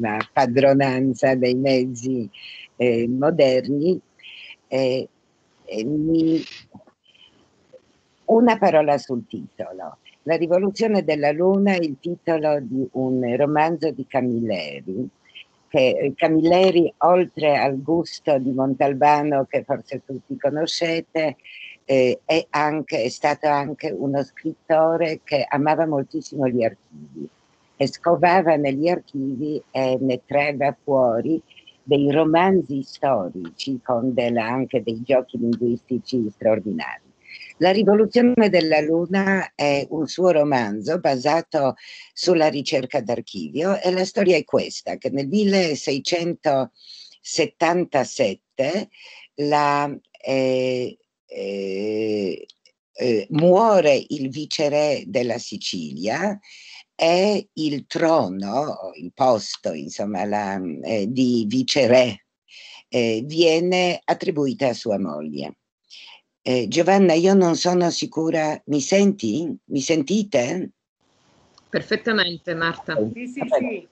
una padronanza dei mezzi eh, moderni. Eh, mi... Una parola sul titolo. La rivoluzione della luna è il titolo di un romanzo di Camilleri, che Camilleri, oltre al gusto di Montalbano, che forse tutti conoscete, eh, è, anche, è stato anche uno scrittore che amava moltissimo gli archivi scovava negli archivi e ne traeva fuori dei romanzi storici con della, anche dei giochi linguistici straordinari. La rivoluzione della luna è un suo romanzo basato sulla ricerca d'archivio e la storia è questa, che nel 1677 la, eh, eh, eh, muore il viceré della Sicilia è il trono, il posto, insomma, la, eh, di viceré, eh, viene attribuita a sua moglie. Eh, Giovanna, io non sono sicura, mi senti? Mi sentite? Perfettamente, Marta. Sì, sì, sì.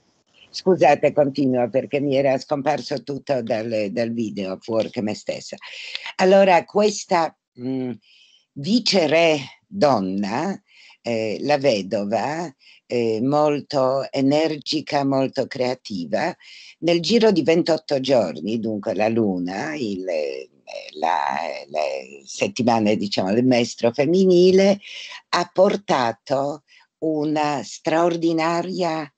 Scusate, continuo perché mi era scomparso tutto dal, dal video, fuorché me stessa. Allora, questa mh, mm, viceré donna, eh, la vedova, eh, molto energica, molto creativa. Nel giro di 28 giorni, dunque la luna, il, eh, la, la settimana diciamo, del maestro femminile, ha portato una straordinaria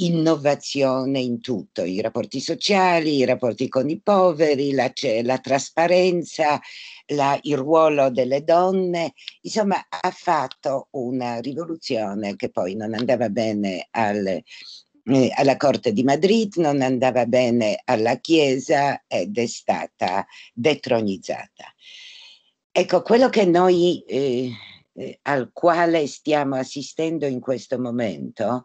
innovazione in tutto, i rapporti sociali, i rapporti con i poveri, la, la trasparenza, la, il ruolo delle donne, insomma ha fatto una rivoluzione che poi non andava bene al, eh, alla corte di Madrid, non andava bene alla Chiesa ed è stata detronizzata. Ecco, quello che noi... Eh, eh al quale stiamo assistendo in questo momento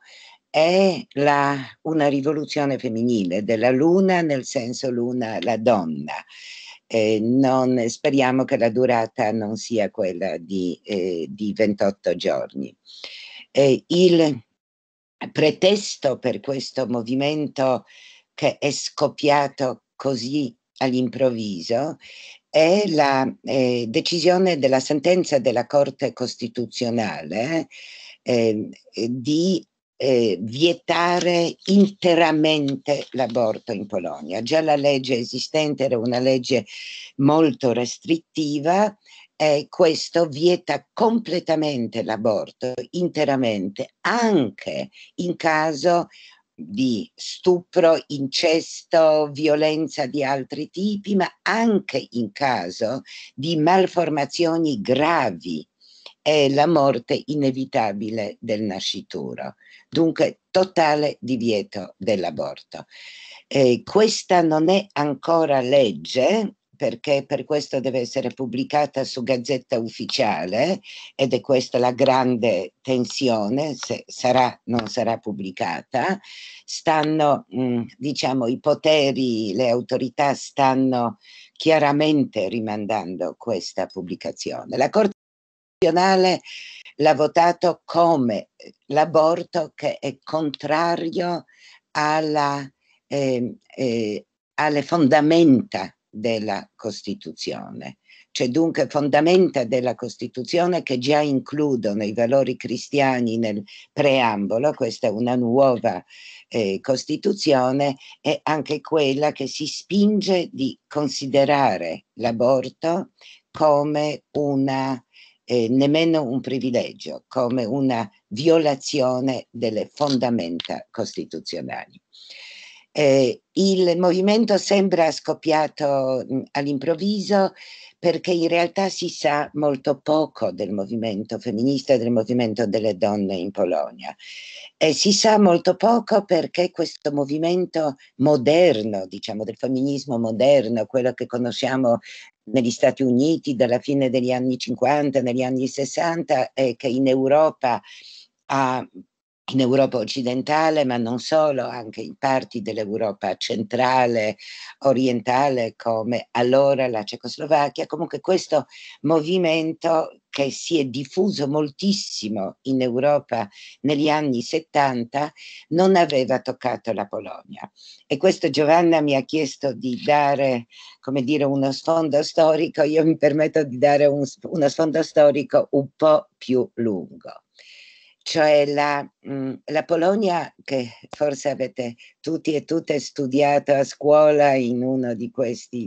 è la, una rivoluzione femminile della luna, nel senso luna la donna. Eh, non, speriamo che la durata non sia quella di, eh, di 28 giorni. Eh, il pretesto per questo movimento che è scoppiato così all'improvviso è la eh, decisione della sentenza della Corte Costituzionale eh, di eh, vietare interamente l'aborto in Polonia. Già la legge esistente era una legge molto restrittiva eh, questo vieta completamente l'aborto interamente anche in caso di stupro, incesto, violenza di altri tipi, ma anche in caso di malformazioni gravi e la morte inevitabile del nascituro dunque totale divieto dell'aborto. Eh, questa non è ancora legge, perché per questo deve essere pubblicata su Gazzetta Ufficiale ed è questa la grande tensione, se sarà o non sarà pubblicata, stanno, mm, diciamo, i poteri, le autorità stanno chiaramente rimandando questa pubblicazione. La Corte Costituzionale l'ha votato come l'aborto che è contrario alla, eh, eh, alle fondamenta della Costituzione. C'è dunque fondamenta della Costituzione che già includono i valori cristiani nel preambolo, questa è una nuova eh, Costituzione, e anche quella che si spinge di considerare l'aborto come una eh, nemmeno un privilegio, come una violazione delle fondamenta costituzionali. Eh, il movimento sembra scoppiato mh, all'improvviso perché in realtà si sa molto poco del movimento femminista e del movimento delle donne in Polonia. E si sa molto poco perché questo movimento moderno, diciamo del femminismo moderno, quello che conosciamo negli Stati Uniti dalla fine degli anni 50, negli anni 60 e che in Europa, ha, in Europa occidentale, ma non solo, anche in parti dell'Europa centrale, orientale, come allora la Cecoslovacchia, comunque questo movimento che si è diffuso moltissimo in Europa negli anni 70, non aveva toccato la Polonia. E questo Giovanna mi ha chiesto di dare, come dire, uno sfondo storico, io mi permetto di dare un, uno sfondo storico un po' più lungo. Cioè la, mm, la Polonia, che forse avete tutti e tutte studiato a scuola in una di queste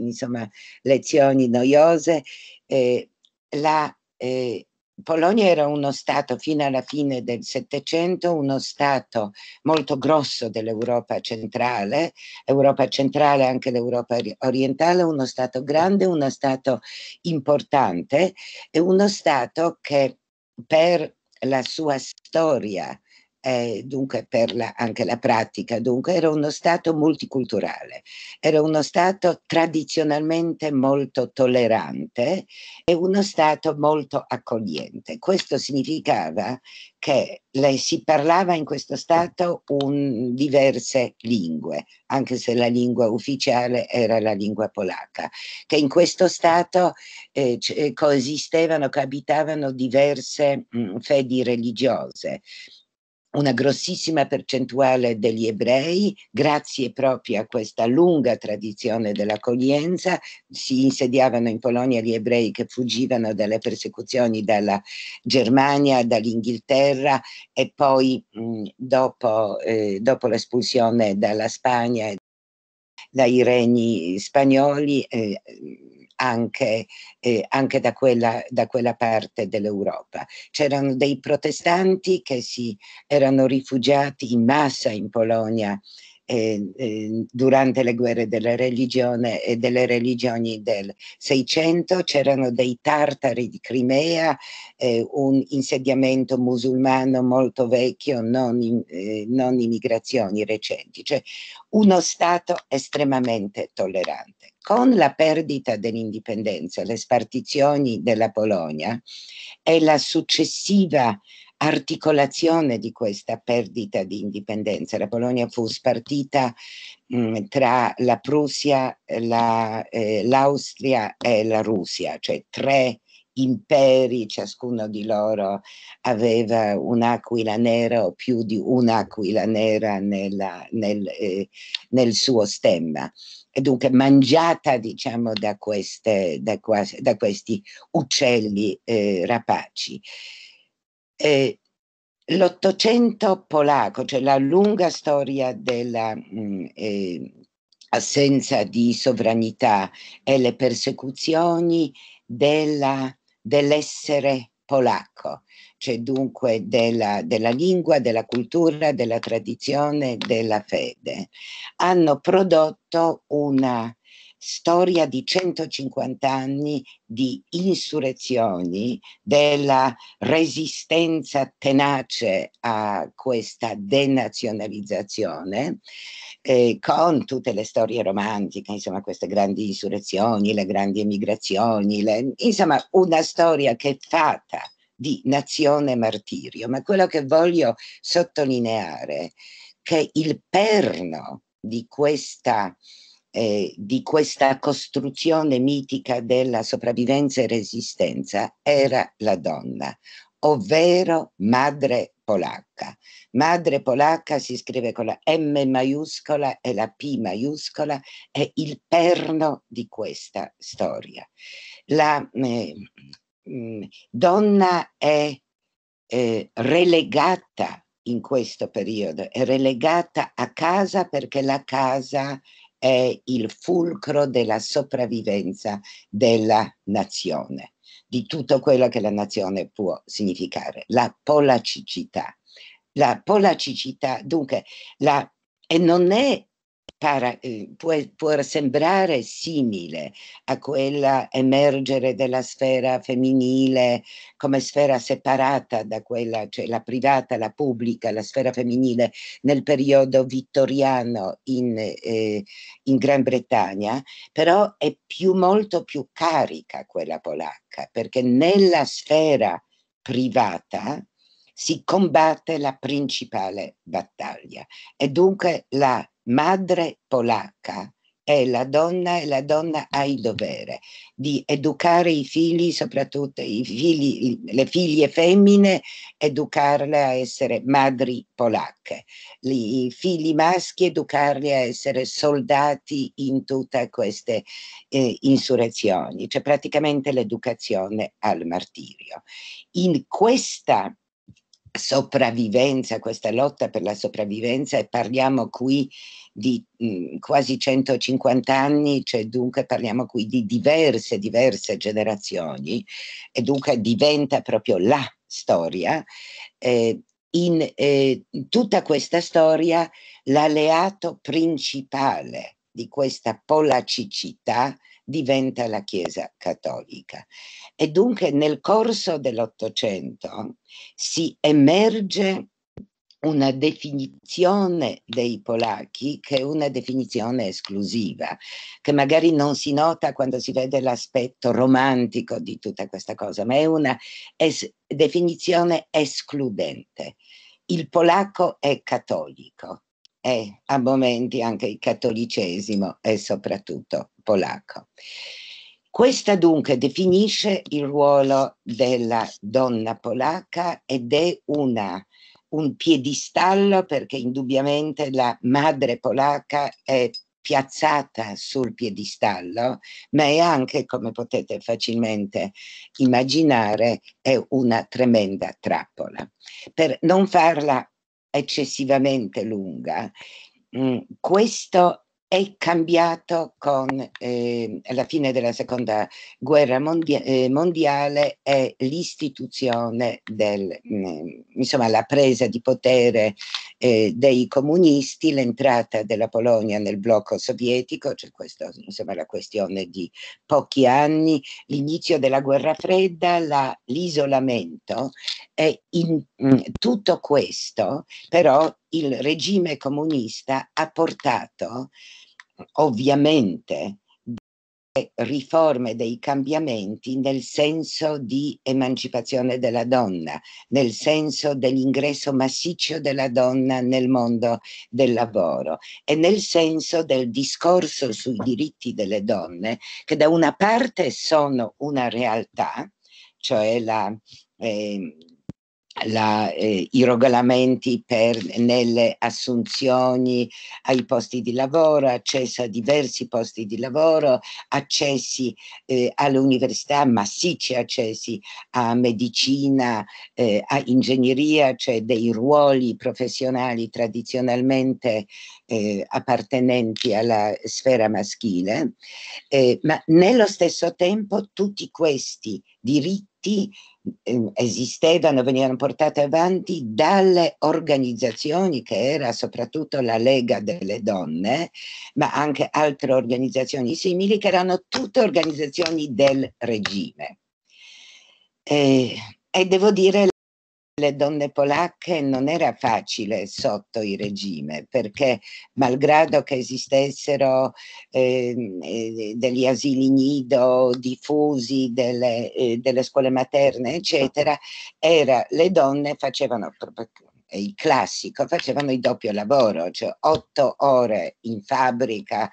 lezioni noiose, eh, la eh, Polonia era uno Stato fino alla fine del Settecento, uno Stato molto grosso dell'Europa centrale, Europa centrale e anche l'Europa orientale, uno Stato grande, uno Stato importante e uno Stato che per la sua storia eh, dunque per la, anche la pratica, dunque era uno Stato multiculturale, era uno Stato tradizionalmente molto tollerante e uno Stato molto accogliente. Questo significava che le, si parlava in questo Stato un, diverse lingue, anche se la lingua ufficiale era la lingua polacca, che in questo Stato eh, eh coesistevano, coabitavano diverse mh, mm, fedi religiose una grossissima percentuale degli ebrei, grazie proprio a questa lunga tradizione dell'accoglienza, si insediavano in Polonia gli ebrei che fuggivano dalle persecuzioni dalla Germania, dall'Inghilterra e poi mh, dopo, eh, dopo l'espulsione dalla Spagna dai regni spagnoli eh, anche, eh, anche da, quella, da, quella, parte dell'Europa. C'erano dei protestanti che si erano rifugiati in massa in Polonia eh, durante le guerre della religione e delle religioni del Seicento c'erano dei tartari di Crimea, eh, un insediamento musulmano molto vecchio, non, in, eh, non immigrazioni recenti, cioè uno Stato estremamente tollerante. Con la perdita dell'indipendenza, le spartizioni della Polonia e la successiva eh, articolazione di questa perdita di indipendenza. La Polonia fu spartita mm, tra la Prussia, la, eh, l'Austria e la Russia, cioè tre imperi, ciascuno di loro aveva un'aquila nera o più di un'aquila nera nella, nel, eh, nel, suo stemma. E dunque mangiata diciamo, da, queste, da, da questi uccelli eh, rapaci eh, l'Ottocento polacco, cioè la lunga storia della mh, mm, eh, assenza di sovranità e le persecuzioni della, dell'essere polacco, cioè dunque della, della, lingua, della cultura, della tradizione, della fede, hanno prodotto una storia di 150 anni di insurrezioni, della resistenza tenace a questa denazionalizzazione, eh, con tutte le storie romantiche, insomma queste grandi insurrezioni, le grandi emigrazioni, le, insomma una storia che è fatta di nazione martirio, ma quello che voglio sottolineare è che il perno di questa eh, di questa costruzione mitica della sopravvivenza e resistenza era la donna, ovvero madre polacca. Madre polacca si scrive con la M maiuscola e la P maiuscola, è il perno di questa storia. La eh, mm, donna è eh, relegata in questo periodo, è relegata a casa perché la casa è il fulcro della sopravvivenza della nazione, di tutto quello che la nazione può significare, la polacicità. La polacicità, dunque, la, e non è para, eh, può, può sembrare simile a quella emergere della sfera femminile come sfera separata da quella, cioè la privata, la pubblica, la sfera femminile nel periodo vittoriano in, eh, in Gran Bretagna, però è più, molto più carica quella polacca, perché nella sfera privata si combatte la principale battaglia e dunque la madre polacca è la donna e la donna ha il dovere di educare i figli, soprattutto i figli, le figlie femmine, educarle a essere madri polacche, i figli maschi educarli a essere soldati in tutte queste eh, insurrezioni, cioè praticamente l'educazione al martirio. In questa sopravvivenza, questa lotta per la sopravvivenza e parliamo qui di mh, mm, quasi 150 anni, cioè dunque parliamo qui di diverse, diverse generazioni e dunque diventa proprio la storia. Eh, in eh, tutta questa storia l'alleato principale di questa polacicità diventa la Chiesa cattolica. E dunque nel corso dell'Ottocento si emerge una definizione dei polacchi che è una definizione esclusiva, che magari non si nota quando si vede l'aspetto romantico di tutta questa cosa, ma è una es- definizione escludente. Il polacco è cattolico e a momenti anche il cattolicesimo e soprattutto polacco. Questa dunque definisce il ruolo della donna polacca ed è una, un piedistallo perché indubbiamente la madre polacca è piazzata sul piedistallo, ma è anche, come potete facilmente immaginare, è una tremenda trappola. Per non farla eccessivamente lunga. Mm, questo è cambiato con eh, la fine della seconda guerra mondia- eh, mondiale e l'istituzione del, mm, insomma, la presa di potere eh, dei comunisti, l'entrata della Polonia nel blocco sovietico, c'è cioè questa insomma, la questione di pochi anni, l'inizio della guerra fredda, la, l'isolamento. Eh, in mh, mm, tutto questo però il regime comunista ha portato ovviamente riforme, dei cambiamenti nel senso di emancipazione della donna, nel senso dell'ingresso massiccio della donna nel mondo del lavoro e nel senso del discorso sui diritti delle donne che da una parte sono una realtà, cioè la, eh, la, eh, i regolamenti per, nelle assunzioni ai posti di lavoro, accesso a diversi posti di lavoro, accessi eh, università, massicci accessi a medicina, eh, a ingegneria, cioè dei ruoli professionali tradizionalmente eh, appartenenti alla sfera maschile, eh, ma nello stesso tempo tutti questi diritti diritti eh, esistevano, venivano portati avanti dalle organizzazioni che era soprattutto la Lega delle Donne, ma anche altre organizzazioni simili che erano tutte organizzazioni del regime. Eh, e devo dire le donne polacche non era facile sotto il regime perché malgrado che esistessero ehm, eh, degli asili nido diffusi, delle, eh, delle scuole materne eccetera, era, le donne facevano il classico, facevano il doppio lavoro, cioè otto ore in fabbrica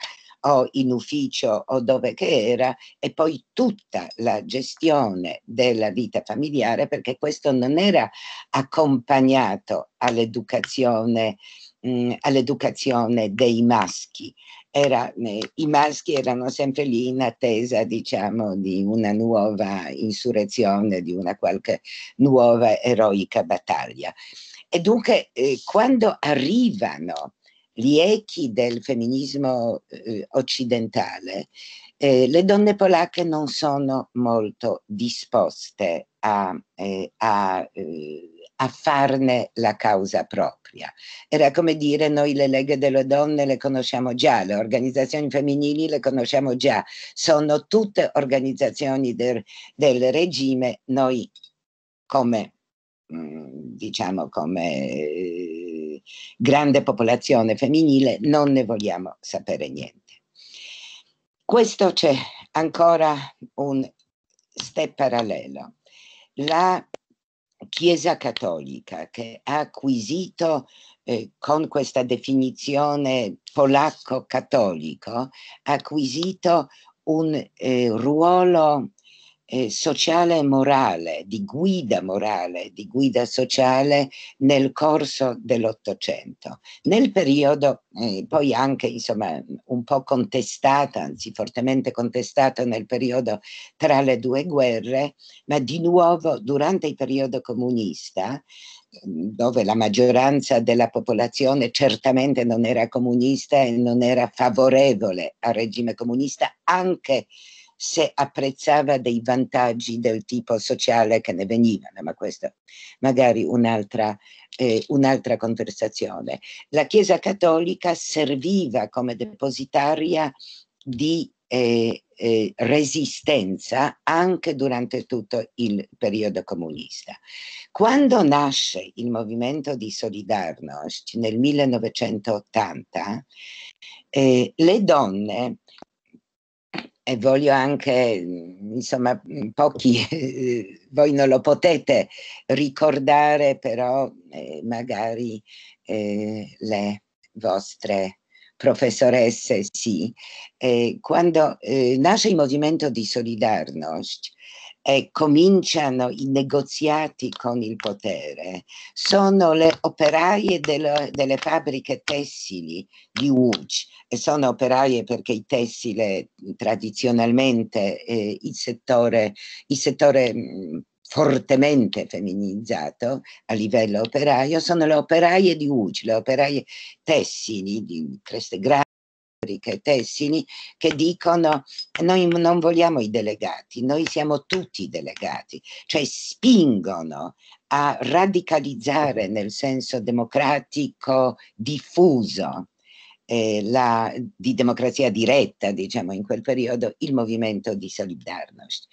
o in ufficio o dove che era e poi tutta la gestione della vita familiare perché questo non era accompagnato all'educazione mh, mm, all'educazione dei maschi era, eh, i maschi erano sempre lì in attesa, diciamo, di una nuova insurrezione, di una qualche nuova eroica battaglia. E dunque, eh, quando arrivano gli echi del femminismo eh, occidentale, eh, le donne polacche non sono molto disposte a, eh, a, eh, a, farne la causa propria. Era come dire noi le leghe delle donne le conosciamo già, le organizzazioni femminili le conosciamo già, sono tutte organizzazioni del, del regime, noi come mm, diciamo come eh, grande popolazione femminile, non ne vogliamo sapere niente. Questo c'è ancora un step parallelo. La Chiesa Cattolica che ha acquisito eh, con questa definizione polacco-cattolico, ha acquisito un eh, ruolo eh, sociale e morale, di guida morale, di guida sociale nel corso dell'Ottocento, nel periodo eh, poi anche insomma, un po' contestata, anzi fortemente contestata nel periodo tra le due guerre, ma di nuovo durante il periodo comunista ehm, dove la maggioranza della popolazione certamente non era comunista e non era favorevole al regime comunista, anche eh, se apprezzava dei vantaggi del tipo sociale che ne venivano, ma questa magari un'altra, eh, un'altra conversazione. La Chiesa Cattolica serviva come depositaria di eh, eh, resistenza anche durante tutto il periodo comunista. Quando nasce il movimento di Solidarnosc nel 1980, eh, le donne e voglio anche, insomma, pochi, eh, voi non lo potete ricordare, però eh, magari eh, le vostre professoresse sì. Eh, quando eh, nasce il movimento di Solidarnosc, eh, cominciano i negoziati con il potere sono le operaie delle, delle fabbriche tessili di Uc e sono operaie perché il tessile tradizionalmente eh, il settore, il settore mh, mm, fortemente femminizzato a livello operaio sono le operaie di Uc, le operaie tessili di Creste Caprica e che dicono noi non vogliamo i delegati, noi siamo tutti delegati, cioè spingono a radicalizzare nel senso democratico diffuso eh, la, di democrazia diretta, diciamo, in quel periodo, il movimento di Solidarnosc.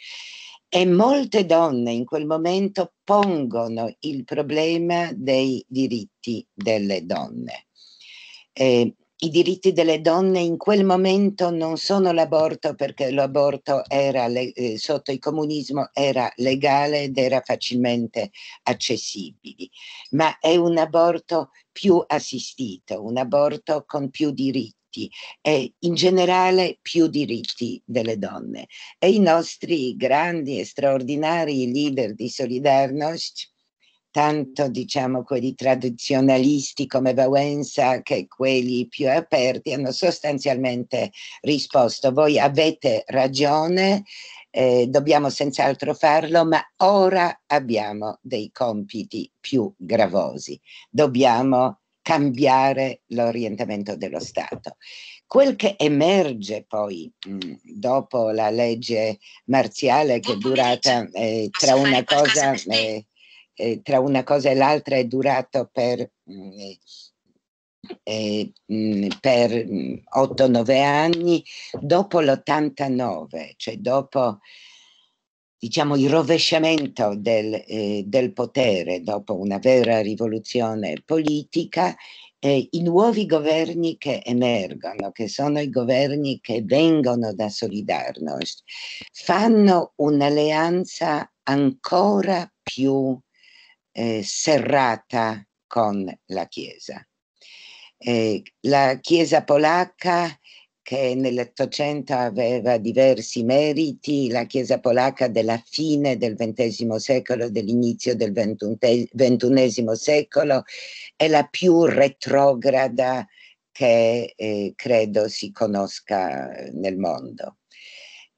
E molte donne in quel momento pongono il problema dei diritti delle donne. Eh, i diritti delle donne in quel momento non sono l'aborto perché l'aborto era le, eh, sotto il comunismo era legale ed era facilmente accessibile, ma è un aborto più assistito, un aborto con più diritti e in generale più diritti delle donne. E i nostri grandi e straordinari leader di Solidarność, tanto diciamo quelli tradizionalisti come Valenza che quelli più aperti hanno sostanzialmente risposto voi avete ragione eh, dobbiamo senz'altro farlo, ma ora abbiamo dei compiti più gravosi. Dobbiamo cambiare l'orientamento dello Stato. Quel che emerge poi mh, mm, dopo la legge marziale che è durata eh, tra una cosa... Eh, eh, tra una cosa e l'altra è durato per, mm, eh, mm, per 8-9 mm, anni, dopo l'89, cioè dopo diciamo, il rovesciamento del, eh, del, potere dopo una vera rivoluzione politica, eh, i nuovi governi che emergono, che sono i governi che vengono da Solidarnosc, fanno un'alleanza ancora più eh, serrata con la Chiesa. Eh, la Chiesa polacca che nell'Ottocento aveva diversi meriti, la Chiesa polacca della fine del XX secolo, dell'inizio del XXI secolo, è la più retrograda che eh, credo si conosca eh, nel mondo.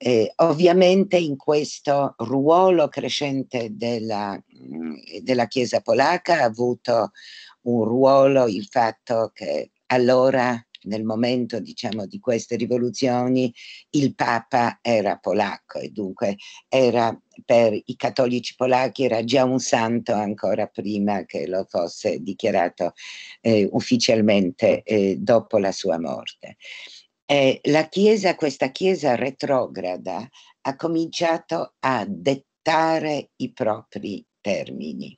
Eh, ovviamente in questo ruolo crescente della, mm, della, Chiesa polacca ha avuto un ruolo il fatto che allora, nel momento diciamo, di queste rivoluzioni, il Papa era polacco e dunque era, per i cattolici polacchi era già un santo ancora prima che lo fosse dichiarato eh, ufficialmente eh, dopo la sua morte eh, la Chiesa, questa Chiesa retrograda, ha cominciato a dettare i propri termini.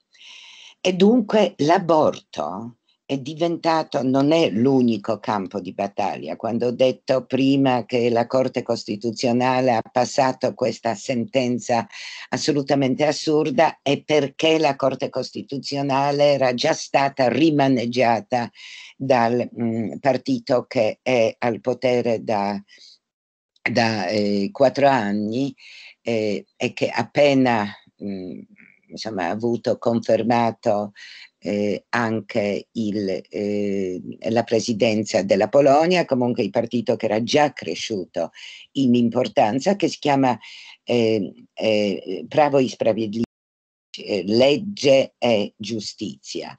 E dunque l'aborto è diventato, non è l'unico campo di battaglia. Quando ho detto prima che la Corte Costituzionale ha passato questa sentenza assolutamente assurda, è perché la Corte Costituzionale era già stata rimaneggiata dal mh, mm, partito che è al potere da, da eh, quattro anni eh, e che appena... Mh, mm, insomma, ha avuto confermato eh, anche il, eh, la presidenza della Polonia, comunque il partito che era già cresciuto in importanza, che si chiama eh, eh, Pravo i Spravedlivi, eh, Legge e Giustizia,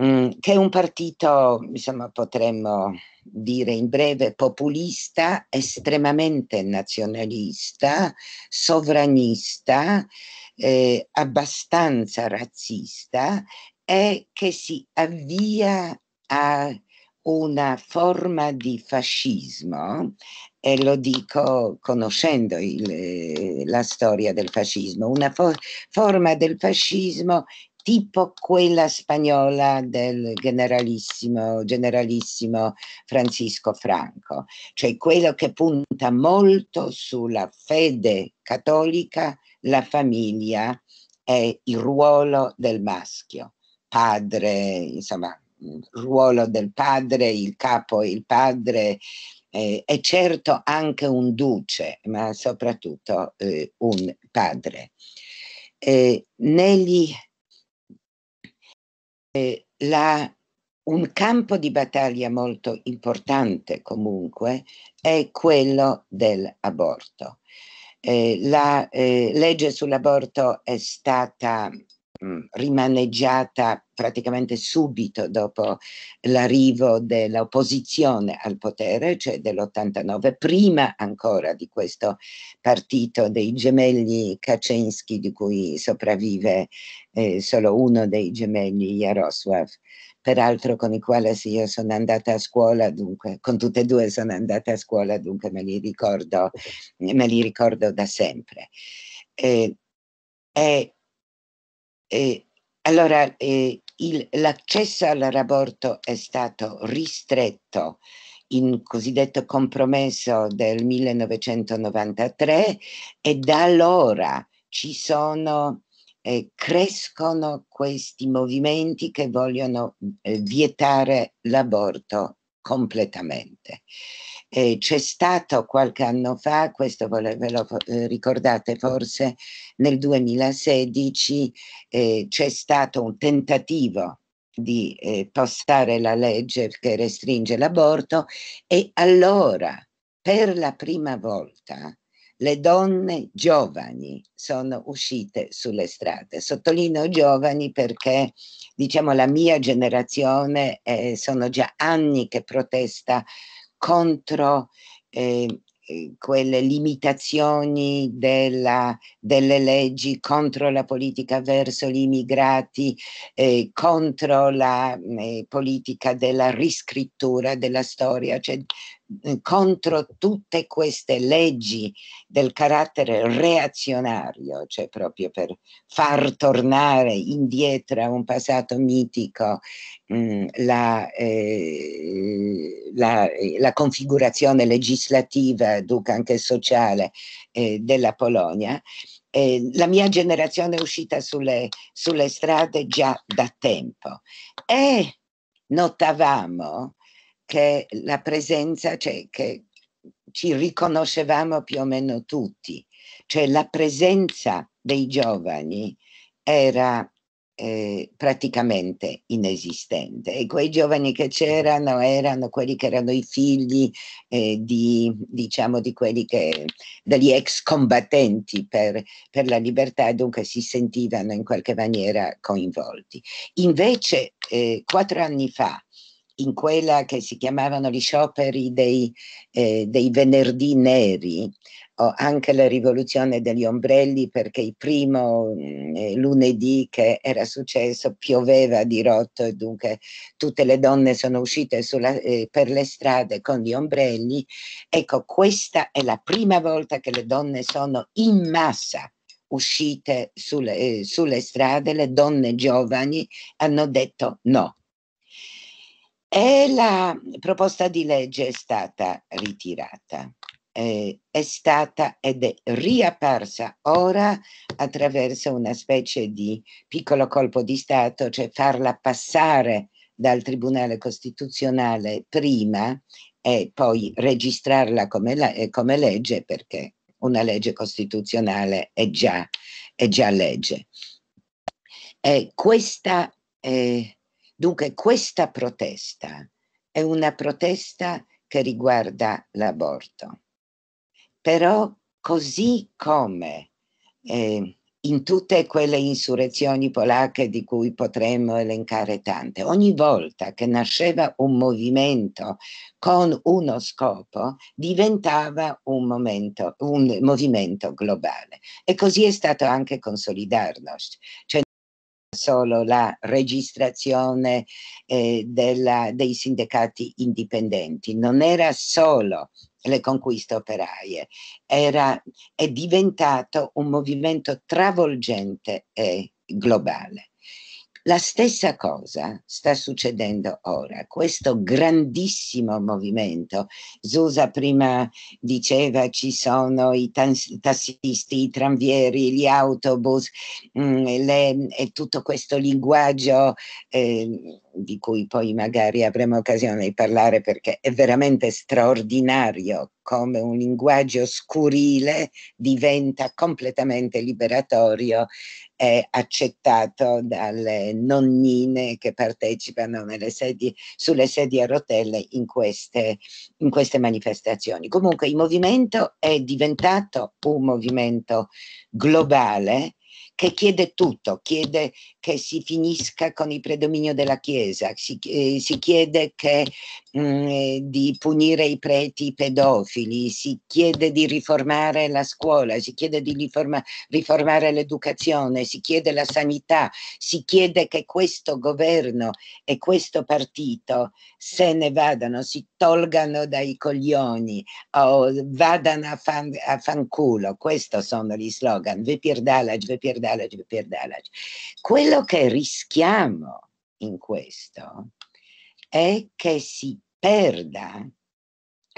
mm, che è un partito, insomma, potremmo dire in breve, populista, estremamente nazionalista, sovranista, eh, abbastanza razzista è che si avvia a una forma di fascismo, e lo dico conoscendo il, eh, la storia del fascismo, una for- forma del fascismo tipo quella spagnola del generalissimo, generalissimo, Francisco Franco, cioè quello che punta molto sulla fede cattolica, la famiglia e il ruolo del maschio padre, insomma, ruolo del padre, il capo, il padre, eh, è certo anche un duce, ma soprattutto eh, un padre. Eh, negli, eh, la, un campo di battaglia molto importante comunque è quello dell'aborto. Eh, la eh, legge sull'aborto è stata Mm, rimaneggiata praticamente subito dopo l'arrivo dell'opposizione al potere, cioè dell'89, prima ancora di questo partito dei gemelli Kaczynski di cui sopravvive eh, solo uno dei gemelli Jaroslav, peraltro con i quali io sono andata a scuola, dunque con tutte e due sono andata a scuola, dunque me li ricordo, me li ricordo da sempre. Eh, è eh, allora, eh, il, l'accesso all'aborto è stato ristretto in cosiddetto compromesso del 1993 e da allora ci sono eh, crescono questi movimenti che vogliono eh, vietare l'aborto completamente. Eh, c'è stato qualche anno fa, questo ve lo eh, ricordate forse, nel 2016 eh, c'è stato un tentativo di eh, postare la legge che restringe l'aborto e allora per la prima volta le donne giovani sono uscite sulle strade. Sottolineo giovani perché diciamo la mia generazione eh, sono già anni che protesta contro eh, quelle limitazioni della, delle leggi contro la politica verso gli immigrati, eh, contro la eh, politica della riscrittura della storia. Cioè, contro tutte queste leggi del carattere reazionario, cioè proprio per far tornare indietro a un passato mitico mh, mm, la, eh, la, eh, la, configurazione legislativa, duca anche sociale, eh, della Polonia. Eh, la mia generazione è uscita sulle, sulle strade già da tempo e notavamo che la presenza, cioè che ci riconoscevamo più o meno tutti, cioè la presenza dei giovani era eh, praticamente inesistente e quei giovani che c'erano erano quelli che erano i figli eh, di, diciamo, di quelli che, degli ex combattenti per, per la libertà e dunque si sentivano in qualche maniera coinvolti. Invece eh, quattro anni fa in quella che si chiamavano gli scioperi dei, eh, dei venerdì neri, o anche la rivoluzione degli ombrelli, perché il primo mh, mm, eh, lunedì che era successo pioveva di rotto e dunque tutte le donne sono uscite sulla, eh, per le strade con gli ombrelli. Ecco, questa è la prima volta che le donne sono in massa uscite sulle, eh, sulle strade, le donne giovani hanno detto no e la proposta di legge è stata ritirata, eh, è stata ed è riapparsa ora attraverso una specie di piccolo colpo di Stato, cioè farla passare dal Tribunale Costituzionale prima e poi registrarla come, la, eh, come legge perché una legge costituzionale è già, è già legge. E questa eh, Dunque questa protesta è una protesta che riguarda l'aborto. Però così come eh, in tutte quelle insurrezioni polacche di cui potremmo elencare tante, ogni volta che nasceva un movimento con uno scopo, diventava un, momento, un movimento globale. E così è stato anche con Solidarnosc. Cioè solo la registrazione eh, della, dei sindacati indipendenti, non era solo le conquiste operaie, era, è diventato un movimento travolgente e globale. La stessa cosa sta succedendo ora, questo grandissimo movimento. Zusa prima diceva ci sono i tassisti, i tranvieri, gli autobus, mh, mm, le, e tutto questo linguaggio eh, di cui poi magari avremo occasione di parlare perché è veramente straordinario come un linguaggio scurile diventa completamente liberatorio è accettato dalle nonnine che partecipano sedie, sulle sedie a rotelle in queste, in queste manifestazioni. Comunque il movimento è diventato un movimento globale che chiede tutto, chiede che si finisca con il predominio della Chiesa, si, eh, si chiede che, mh, mm, eh, di punire i preti pedofili, si chiede di riformare la scuola, si chiede di riforma, riformare l'educazione, si chiede la sanità, si chiede che questo governo e questo partito se ne vadano, si tolgano dai coglioni o vadano a, fan, a fanculo. Questi sono gli slogan. Ve pierdala, ve pierdala pedalaggi, pedalaggi. Quello che rischiamo in questo è che si perda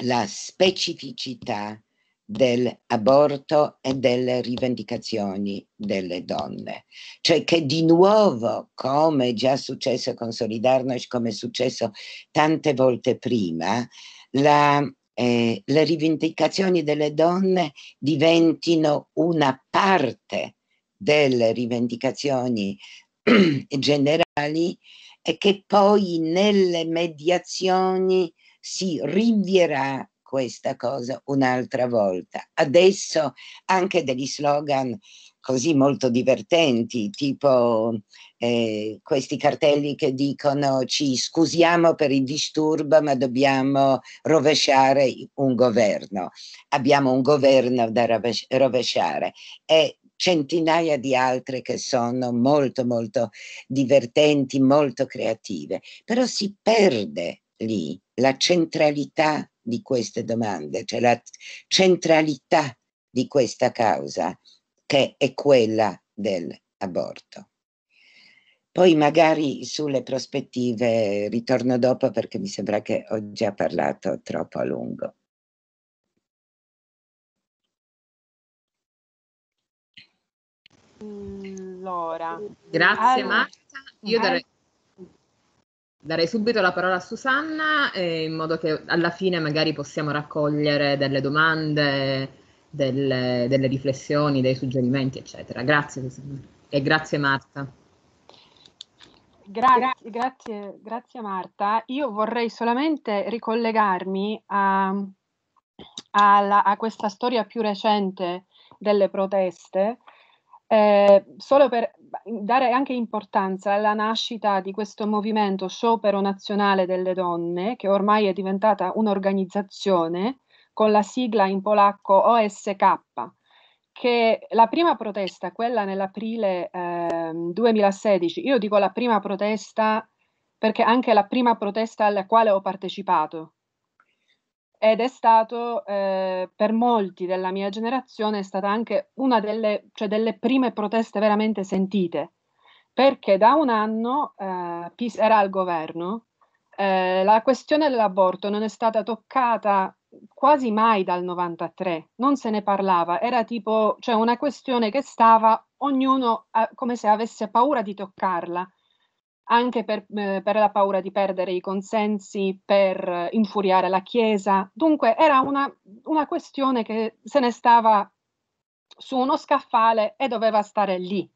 la specificità dell'aborto e delle rivendicazioni delle donne, cioè che di nuovo, come è già successo con Solidarność, come è successo tante volte prima, la, eh, le rivendicazioni delle donne diventino una parte delle rivendicazioni generali e che poi nelle mediazioni si rinvierà questa cosa un'altra volta. Adesso anche degli slogan così molto divertenti, tipo eh, questi cartelli che dicono ci scusiamo per il disturbo ma dobbiamo rovesciare un governo, abbiamo un governo da rovesciare e centinaia di altre che sono molto molto divertenti, molto creative, però si perde lì la centralità di queste domande, cioè la centralità di questa causa che è quella dell'aborto. Poi magari sulle prospettive ritorno dopo perché mi sembra che ho già parlato troppo a lungo. Allora. Grazie allora. Marta. Io darei, eh. darei, subito la parola a Susanna eh, in modo che alla fine magari possiamo raccogliere delle domande, delle, delle riflessioni, dei suggerimenti, eccetera. Grazie Susanna e grazie Marta. Gra- grazie, grazie Marta. Io vorrei solamente ricollegarmi a, alla, a questa storia più recente delle proteste eh, solo per dare anche importanza alla nascita di questo movimento sciopero nazionale delle donne, che ormai è diventata un'organizzazione con la sigla in polacco OSK, che la prima protesta, quella nell'aprile eh, 2016, io dico la prima protesta perché anche la prima protesta alla quale ho partecipato, ed è stato eh, per molti della mia generazione è stata anche una delle, cioè delle prime proteste veramente sentite, perché da un anno eh, PIS era al governo, eh, la questione dell'aborto non è stata toccata quasi mai dal 93, non se ne parlava, era tipo cioè una questione che stava ognuno a, eh, come se avesse paura di toccarla anche per, eh, per, la paura di perdere i consensi, per infuriare la Chiesa. Dunque era una, una, questione che se ne stava su uno scaffale e doveva stare lì.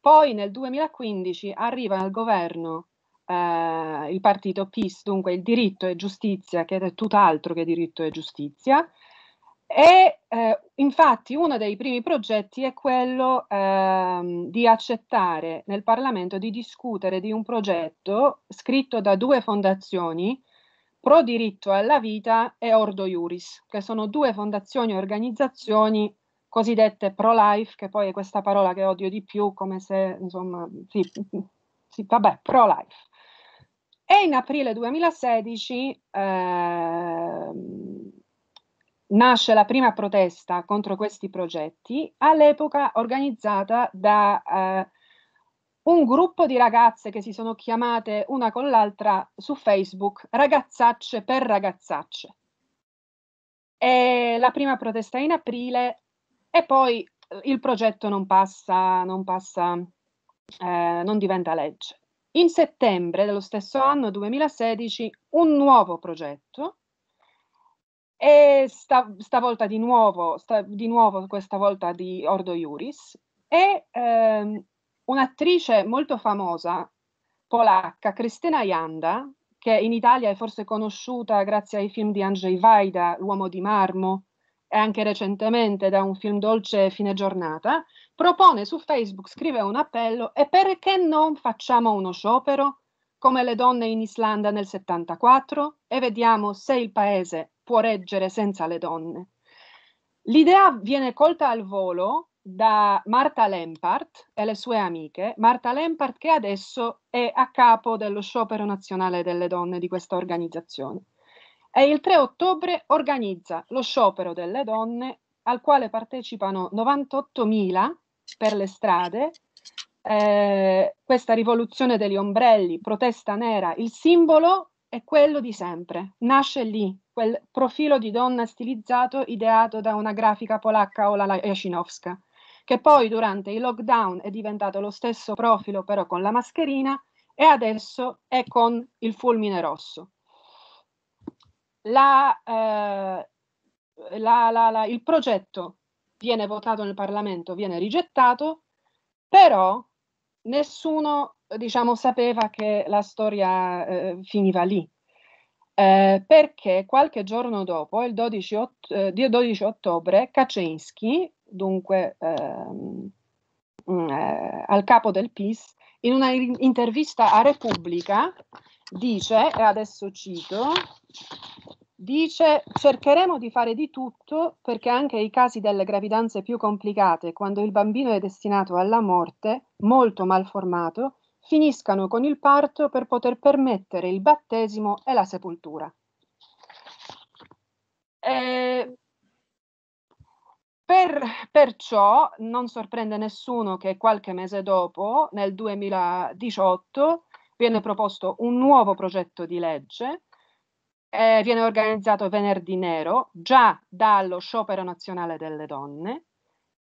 Poi nel 2015 arriva al governo eh, il partito PIS, dunque il diritto e giustizia, che è tutt'altro che diritto e giustizia, e eh, infatti uno dei primi progetti è quello ehm, di accettare nel Parlamento di discutere di un progetto scritto da due fondazioni, Pro Diritto alla Vita e Ordo Iuris, che sono due fondazioni e organizzazioni cosiddette pro-life, che poi è questa parola che odio di più, come se, insomma, sì, sì vabbè, pro-life. E in aprile 2016... Ehm, nasce la prima protesta contro questi progetti, all'epoca organizzata da eh, un gruppo di ragazze che si sono chiamate una con l'altra su Facebook ragazzacce per ragazzacce. E la prima protesta è in aprile e poi eh, il progetto non passa, non, passa eh, non diventa legge. In settembre dello stesso anno, 2016, un nuovo progetto e sta, stavolta di nuovo, sta, di nuovo, questa volta di Ordo Iuris, e ehm, un'attrice molto famosa, polacca, Cristina Janda, che in Italia è forse conosciuta grazie ai film di Andrzej Wajda, L'uomo di marmo, e anche recentemente da un film Dolce Fine Giornata, propone su Facebook, scrive un appello, e perché non facciamo uno sciopero come le donne in Islanda nel 74 e vediamo se il paese può reggere senza le donne. L'idea viene colta al volo da Marta Lempart e le sue amiche, Marta Lempart che adesso è a capo dello sciopero nazionale delle donne di questa organizzazione. E il 3 ottobre organizza lo sciopero delle donne al quale partecipano 98.000 per le strade. Eh, questa rivoluzione degli ombrelli, protesta nera, il simbolo è quello di sempre, nasce lì, quel profilo di donna stilizzato ideato da una grafica polacca Ola Jasinowska, che poi durante il lockdown è diventato lo stesso profilo però con la mascherina e adesso è con il fulmine rosso. La, eh, la, la, il progetto viene votato nel Parlamento, viene rigettato, però nessuno diciamo, sapeva che la storia eh, finiva lì eh, perché qualche giorno dopo, il 12, ott- eh, 12 ottobre, Kaczynski, dunque ehm, mm, eh, al capo del PIS, in una intervista a Repubblica dice, e adesso cito, dice cercheremo di fare di tutto perché anche i casi delle gravidanze più complicate, quando il bambino è destinato alla morte, molto malformato, finiscano con il parto per poter permettere il battesimo e la sepoltura. Eh, per, perciò non sorprende nessuno che qualche mese dopo, nel 2018, viene proposto un nuovo progetto di legge, eh, viene organizzato venerdì nero, già dallo sciopero nazionale delle donne,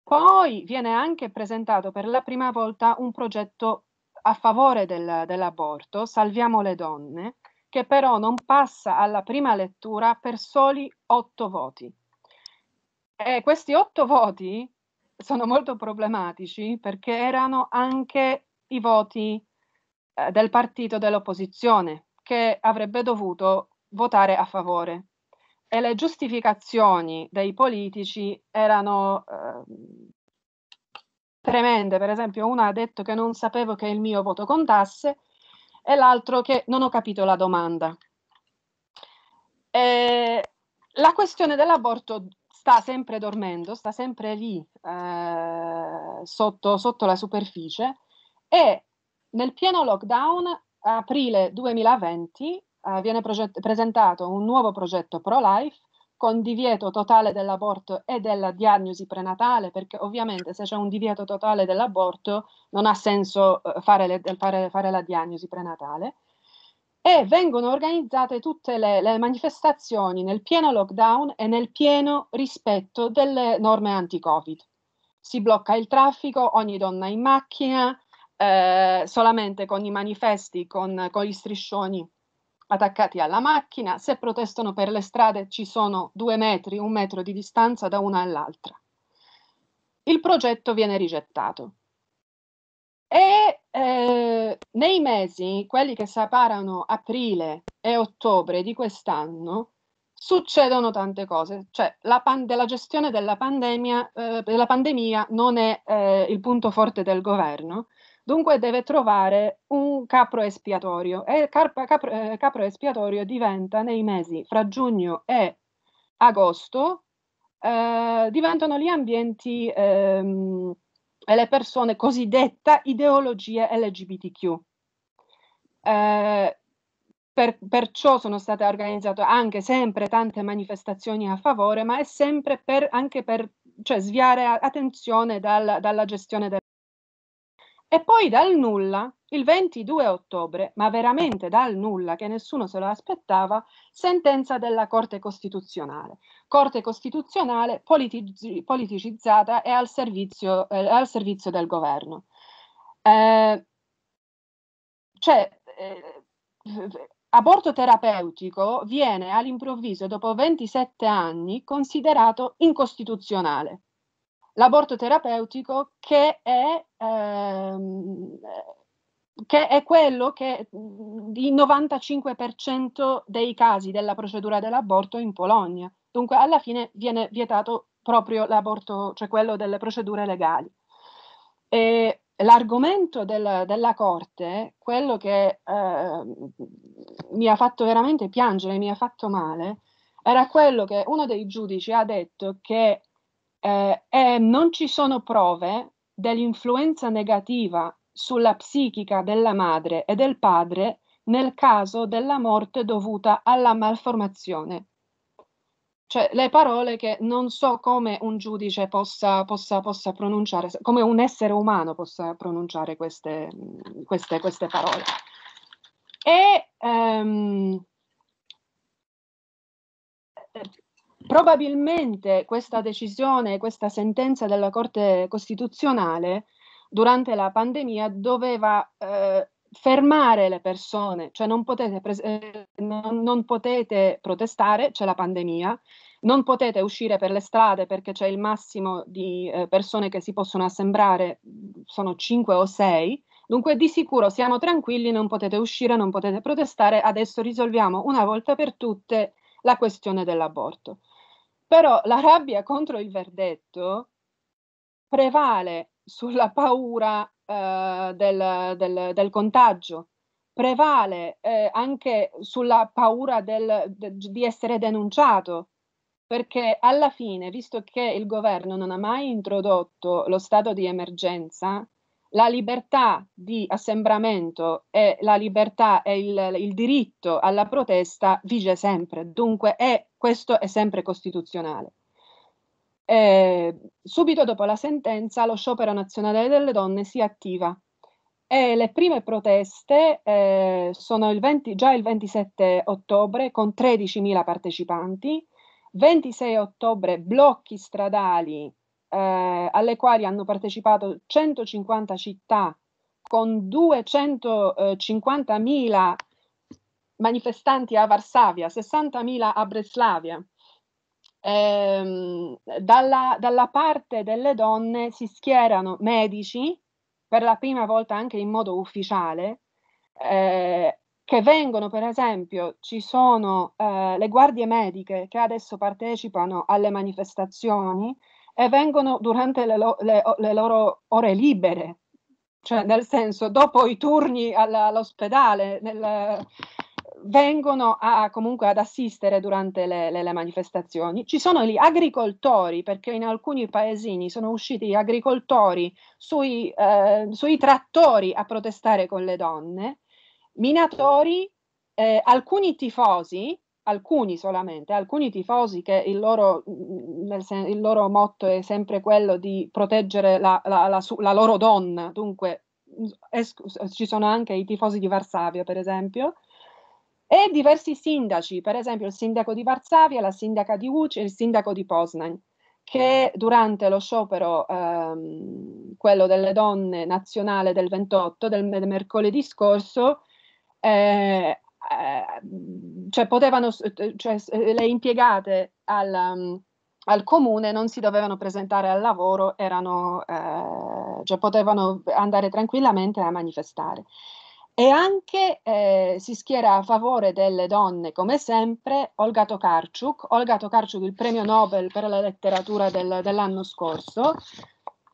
poi viene anche presentato per la prima volta un progetto a favore del, dell'aborto, Salviamo le donne, che però non passa alla prima lettura per soli otto voti. E questi otto voti sono molto problematici perché erano anche i voti eh, del partito dell'opposizione che avrebbe dovuto votare a favore e le giustificazioni dei politici erano eh, tremende, per esempio una ha detto che non sapevo che il mio voto contasse e l'altro che non ho capito la domanda. E eh, la questione dell'aborto sta sempre dormendo, sta sempre lì eh, sotto, sotto la superficie e nel pieno lockdown, aprile 2020, eh, viene proget- presentato un nuovo progetto pro-life con divieto totale dell'aborto e della diagnosi prenatale, perché ovviamente se c'è un divieto totale dell'aborto non ha senso eh, fare, le, fare, fare la diagnosi prenatale. E vengono organizzate tutte le, le, manifestazioni nel pieno lockdown e nel pieno rispetto delle norme anti-Covid. Si blocca il traffico, ogni donna in macchina, eh, solamente con i manifesti, con, con gli striscioni attaccati alla macchina, se protestano per le strade ci sono due metri, un metro di distanza da una all'altra. Il progetto viene rigettato. E eh, nei mesi, quelli che separano aprile e ottobre di quest'anno, succedono tante cose, cioè la, pand- la gestione della pandemia, eh, della pandemia non è eh, il punto forte del governo, Dunque deve trovare un capro espiatorio e carpa, capro, eh, capro espiatorio diventa nei mesi fra giugno e agosto, eh, diventano gli ambienti ehm, e le persone cosiddetta ideologie LGBTQ. Eh, per, perciò sono state organizzate anche sempre tante manifestazioni a favore, ma è sempre per, anche per cioè, sviare attenzione dal, dalla gestione del e poi dal nulla, il 22 ottobre, ma veramente dal nulla, che nessuno se lo aspettava, sentenza della Corte Costituzionale. Corte Costituzionale politici- politicizzata e al servizio, eh, al servizio del governo. Eh, cioè, eh, aborto terapeutico viene all'improvviso, dopo 27 anni, considerato incostituzionale l'aborto terapeutico che è, ehm, che è quello che il 95% dei casi della procedura dell'aborto in Polonia. Dunque alla fine viene vietato proprio l'aborto, cioè quello delle procedure legali. E l'argomento del, della Corte, quello che eh, mi ha fatto veramente piangere, mi ha fatto male, era quello che uno dei giudici ha detto che eh, e eh, non ci sono prove dell'influenza negativa sulla psichica della madre e del padre nel caso della morte dovuta alla malformazione. Cioè le parole che non so come un giudice possa, possa, possa pronunciare, come un essere umano possa pronunciare queste, queste, queste parole. E um, Probabilmente questa decisione, questa sentenza della Corte Costituzionale durante la pandemia doveva eh, fermare le persone, cioè non potete, pres- eh, non, non potete protestare, c'è la pandemia, non potete uscire per le strade perché c'è il massimo di eh, persone che si possono assembrare, sono 5 o 6. Dunque di sicuro siamo tranquilli, non potete uscire, non potete protestare, adesso risolviamo una volta per tutte la questione dell'aborto. Però la rabbia contro il verdetto prevale sulla paura eh, del, del, del, contagio, prevale eh, anche sulla paura del, de, di essere denunciato, perché alla fine, visto che il governo non ha mai introdotto lo stato di emergenza, la libertà di assembramento e la libertà e il, il, diritto alla protesta vige sempre, dunque è, questo è sempre costituzionale. E, eh, subito dopo la sentenza lo sciopero nazionale delle donne si attiva e le prime proteste eh, sono il 20, già il 27 ottobre con 13.000 partecipanti, 26 ottobre blocchi stradali eh, alle quali hanno partecipato 150 città con 250.000 manifestanti a Varsavia, 60.000 a Breslavia. Eh, dalla, dalla parte delle donne si schierano medici, per la prima volta anche in modo ufficiale, eh, che vengono, per esempio, ci sono eh, le guardie mediche che adesso partecipano alle manifestazioni e vengono durante le, lo, le, le loro ore libere, cioè nel senso dopo i turni alla, all'ospedale, nel, vengono a, comunque ad assistere durante le, le, le, manifestazioni. Ci sono gli agricoltori, perché in alcuni paesini sono usciti gli agricoltori sui, eh, sui trattori a protestare con le donne, minatori, eh, alcuni tifosi alcuni solamente, alcuni tifosi che il loro, il loro motto è sempre quello di proteggere la, la, la, la loro donna, dunque es- ci sono anche i tifosi di Varsavia per esempio, e diversi sindaci, per esempio il sindaco di Varsavia, la sindaca di Uc e il sindaco di Poznań, che durante lo sciopero, ehm, quello delle donne nazionale del 28, del, del mercoledì scorso, eh, eh, cioè potevano, cioè, eh, le impiegate al, mm, al, comune non si dovevano presentare al lavoro, erano, eh, cioè potevano andare tranquillamente a manifestare. E anche eh, si schiera a favore delle donne, come sempre, Olga Tokarczuk. Olga Tokarczuk, il premio Nobel per la letteratura del, dell'anno scorso,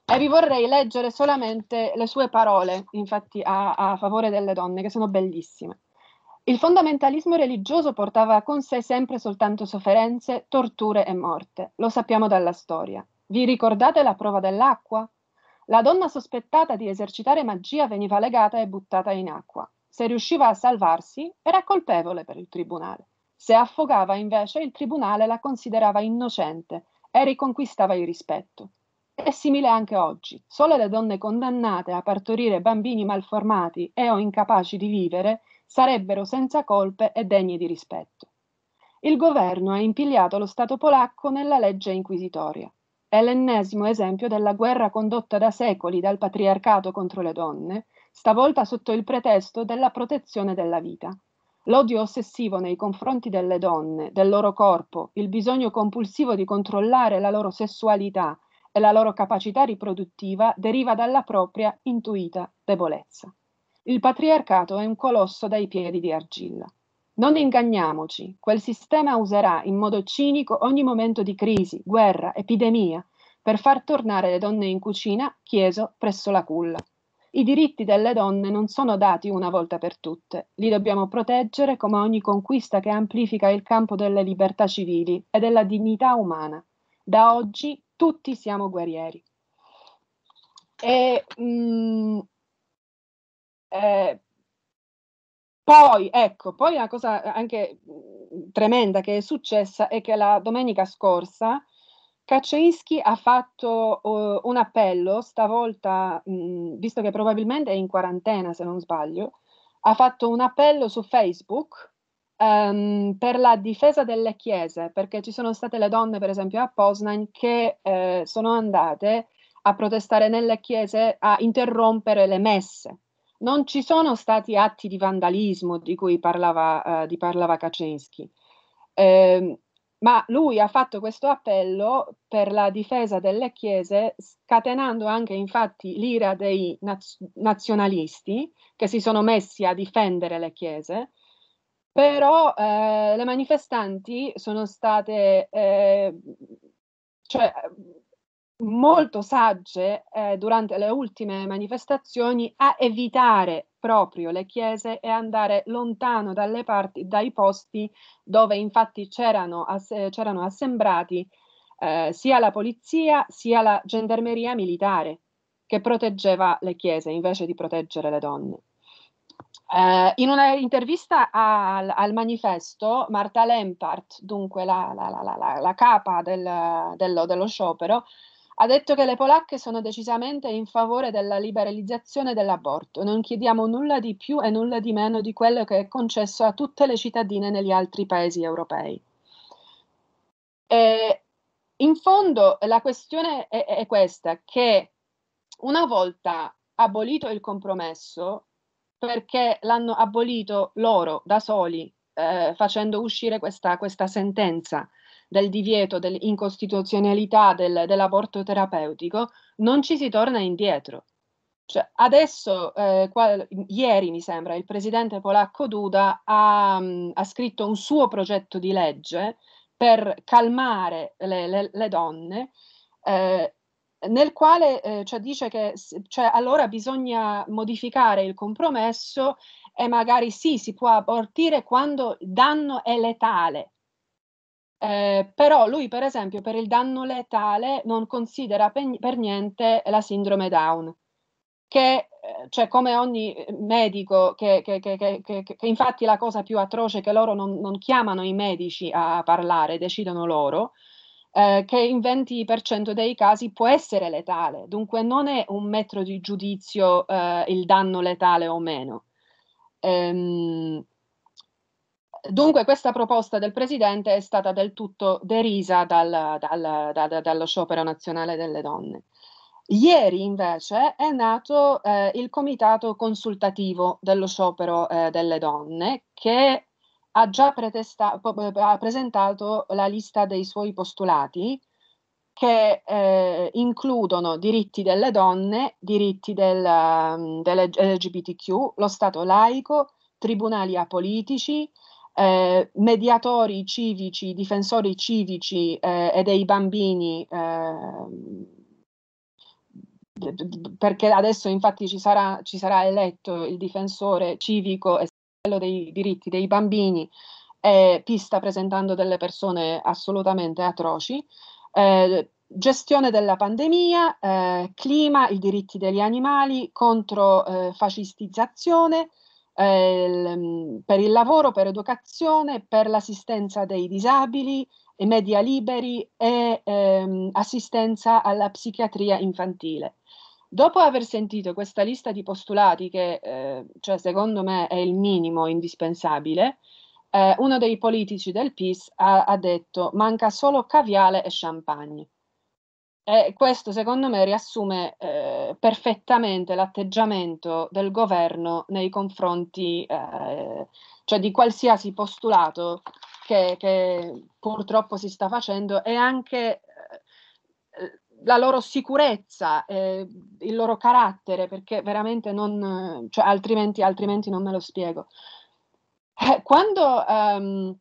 e vi vorrei leggere solamente le sue parole, infatti, a, a, favore delle donne, che sono bellissime. Il fondamentalismo religioso portava con sé sempre soltanto sofferenze, torture e morte, lo sappiamo dalla storia. Vi ricordate la prova dell'acqua? La donna sospettata di esercitare magia veniva legata e buttata in acqua. Se riusciva a salvarsi, era colpevole per il tribunale. Se affogava, invece, il tribunale la considerava innocente e riconquistava il rispetto. È simile anche oggi. Solo le donne condannate a partorire bambini malformati e o incapaci di vivere sarebbero senza colpe e degni di rispetto. Il governo ha impigliato lo Stato polacco nella legge inquisitoria. È l'ennesimo esempio della guerra condotta da secoli dal patriarcato contro le donne, stavolta sotto il pretesto della protezione della vita. L'odio ossessivo nei confronti delle donne, del loro corpo, il bisogno compulsivo di controllare la loro sessualità e la loro capacità riproduttiva deriva dalla propria intuita debolezza. Il patriarcato è un colosso dai piedi di argilla. Non inganniamoci, quel sistema userà in modo cinico ogni momento di crisi, guerra, epidemia, per far tornare le donne in cucina, chieso, presso la culla. I diritti delle donne non sono dati una volta per tutte, li dobbiamo proteggere come ogni conquista che amplifica il campo delle libertà civili e della dignità umana. Da oggi tutti siamo guerrieri. E, mh, mm, eh, poi, ecco, poi una cosa anche mm, tremenda che è successa è che la domenica scorsa Kaczynski ha fatto uh, un appello, stavolta, mh, mm, visto che probabilmente è in quarantena se non sbaglio, ha fatto un appello su Facebook um, per la difesa delle chiese, perché ci sono state le donne, per esempio a Poznań che eh, sono andate a protestare nelle chiese, a interrompere le messe non ci sono stati atti di vandalismo di cui parlava, eh, di parlava Kaczynski. Eh, ma lui ha fatto questo appello per la difesa delle chiese, scatenando anche infatti l'ira dei naz- nazionalisti che si sono messi a difendere le chiese, però eh, le manifestanti sono state, eh, cioè, molto sagge eh, durante le ultime manifestazioni a evitare proprio le chiese e andare lontano dalle parti, dai posti dove infatti c'erano, ass- eh, c'erano assembrati eh, sia la polizia sia la gendarmeria militare che proteggeva le chiese invece di proteggere le donne. Eh, in un'intervista al, al, manifesto, Marta Lempart, dunque la, la, la, la capa del, dello, dello sciopero, ha detto che le polacche sono decisamente in favore della liberalizzazione dell'aborto. Non chiediamo nulla di più e nulla di meno di quello che è concesso a tutte le cittadine negli altri paesi europei. E in fondo la questione è, è questa, che una volta abolito il compromesso, perché l'hanno abolito loro da soli, eh, facendo uscire questa, questa sentenza, del divieto dell'incostituzionalità del, dell'aborto terapeutico, non ci si torna indietro. Cioè, adesso, eh, qual, ieri mi sembra, il presidente polacco Duda ha, mm, ha, scritto un suo progetto di legge per calmare le, le, le donne, eh, nel quale eh, cioè dice che cioè, allora bisogna modificare il compromesso e magari sì, si può abortire quando il danno è letale, eh, però lui, per esempio, per il danno letale non considera pe- per niente la sindrome Down, che eh, cioè, come ogni eh, medico, che, che, che, che, infatti la cosa più atroce è che loro non, non chiamano i medici a parlare, decidono loro, eh, che in 20% dei casi può essere letale, dunque non è un metro di giudizio eh, il danno letale o meno. Ehm, Dunque questa proposta del Presidente è stata del tutto derisa dal, dal, dal, dallo sciopero nazionale delle donne. Ieri invece è nato eh, il comitato consultativo dello sciopero eh, delle donne che ha già pretesta- ha presentato la lista dei suoi postulati che eh, includono diritti delle donne, diritti del, mm, dell'LGBTQ, lo Stato laico, tribunali apolitici, eh, mediatori civici, difensori civici eh, e dei bambini, ehm, perché adesso infatti ci sarà, ci sarà, eletto il difensore civico e quello dei diritti dei bambini, eh, pista presentando delle persone assolutamente atroci eh, gestione della pandemia, eh, clima, i diritti degli animali, contro eh, fascistizzazione, eh, per il lavoro, per educazione, per l'assistenza dei disabili, e media liberi e ehm, assistenza alla psichiatria infantile. Dopo aver sentito questa lista di postulati che eh, cioè, secondo me è il minimo indispensabile, eh, uno dei politici del PIS ha, ha detto manca solo caviale e champagne. E eh, questo secondo me riassume eh, perfettamente l'atteggiamento del governo nei confronti eh, cioè di qualsiasi postulato che, che, purtroppo si sta facendo e anche eh, la loro sicurezza, il loro carattere, perché veramente non, cioè, altrimenti, altrimenti non me lo spiego. Eh, quando ehm,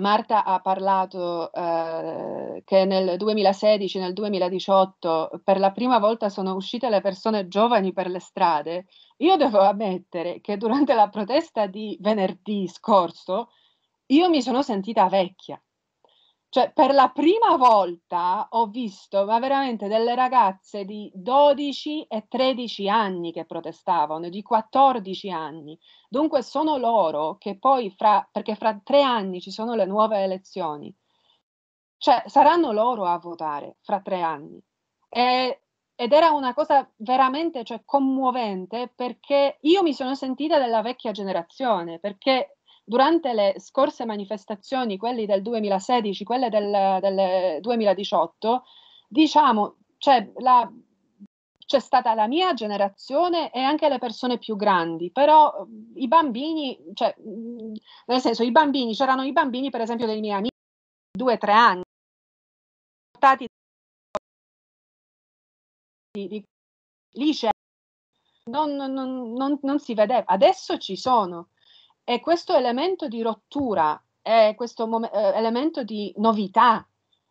Marta ha parlato eh, che nel 2016, nel 2018, per la prima volta sono uscite le persone giovani per le strade. Io devo ammettere che durante la protesta di venerdì scorso io mi sono sentita vecchia. Cioè, per la prima volta ho visto ma veramente delle ragazze di 12 e 13 anni che protestavano, di 14 anni. Dunque sono loro che poi, fra, perché fra tre anni ci sono le nuove elezioni, cioè saranno loro a votare fra tre anni. E, ed era una cosa veramente cioè, commuovente perché io mi sono sentita della vecchia generazione, perché Durante le scorse manifestazioni, quelle del 2016, quelle del, del 2018, diciamo, cioè la, c'è stata la mia generazione e anche le persone più grandi, però i bambini, cioè, nel senso, i bambini, c'erano i bambini, per esempio, dei miei amici di due o tre anni, portati di, di licei, non, non, non, non si vedeva. Adesso ci sono, e questo elemento di rottura, questo mom- eh, elemento di novità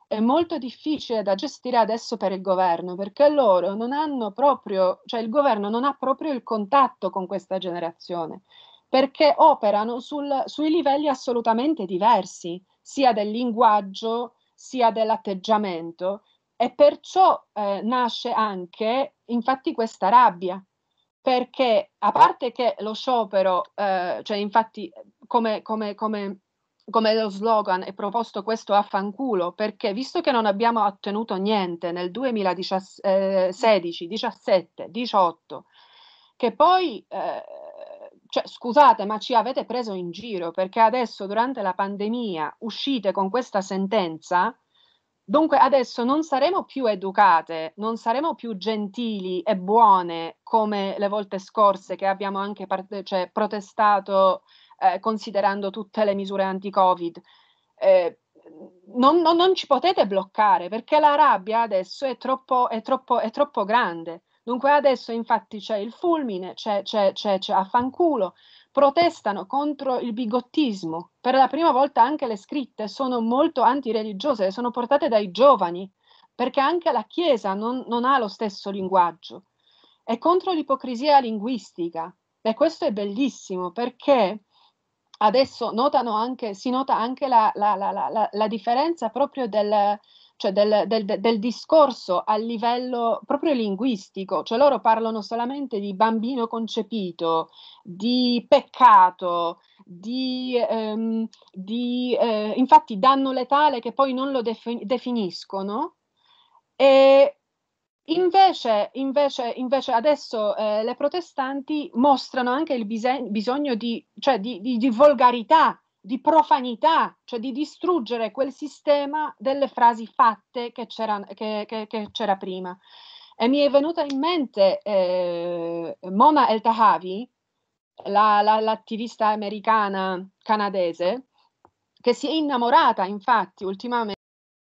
è molto difficile da gestire adesso per il governo, perché loro non hanno proprio, cioè il governo non ha proprio il contatto con questa generazione, perché operano sul, sui livelli assolutamente diversi, sia del linguaggio sia dell'atteggiamento e perciò eh, nasce anche infatti questa rabbia perché a parte che lo sciopero, eh, cioè infatti come, come, come, come, lo slogan è proposto questo affanculo, perché visto che non abbiamo ottenuto niente nel 2016, eh, 17, 18, che poi, eh, cioè, scusate, ma ci avete preso in giro, perché adesso durante la pandemia uscite con questa sentenza Dunque adesso non saremo più educate, non saremo più gentili e buone come le volte scorse che abbiamo anche parte- cioè, protestato eh, considerando tutte le misure anti-Covid. Eh, non, non, non, ci potete bloccare perché la rabbia adesso è troppo, è troppo, è troppo grande. Dunque adesso infatti c'è il fulmine, c'è, c'è, c'è, c'è affanculo, protestano contro il bigottismo. Per la prima volta anche le scritte sono molto antireligiose, sono portate dai giovani, perché anche la Chiesa non, non ha lo stesso linguaggio. È contro l'ipocrisia linguistica e questo è bellissimo perché adesso anche, si nota anche la, la, la, la differenza proprio del, cioè del, del, del, discorso a livello proprio linguistico, cioè loro parlano solamente di bambino concepito, di peccato, di, ehm, di eh, infatti danno letale che poi non lo defin- definiscono. E Invece, invece, invece, adesso eh, le protestanti mostrano anche il bisogno di, cioè di, di, di volgarità di profanità, cioè di distruggere quel sistema delle frasi fatte che c'era, che, che, che c'era prima. E mi è venuta in mente eh, Mona El Tahavi, la, la, l'attivista americana canadese, che si è innamorata infatti ultimamente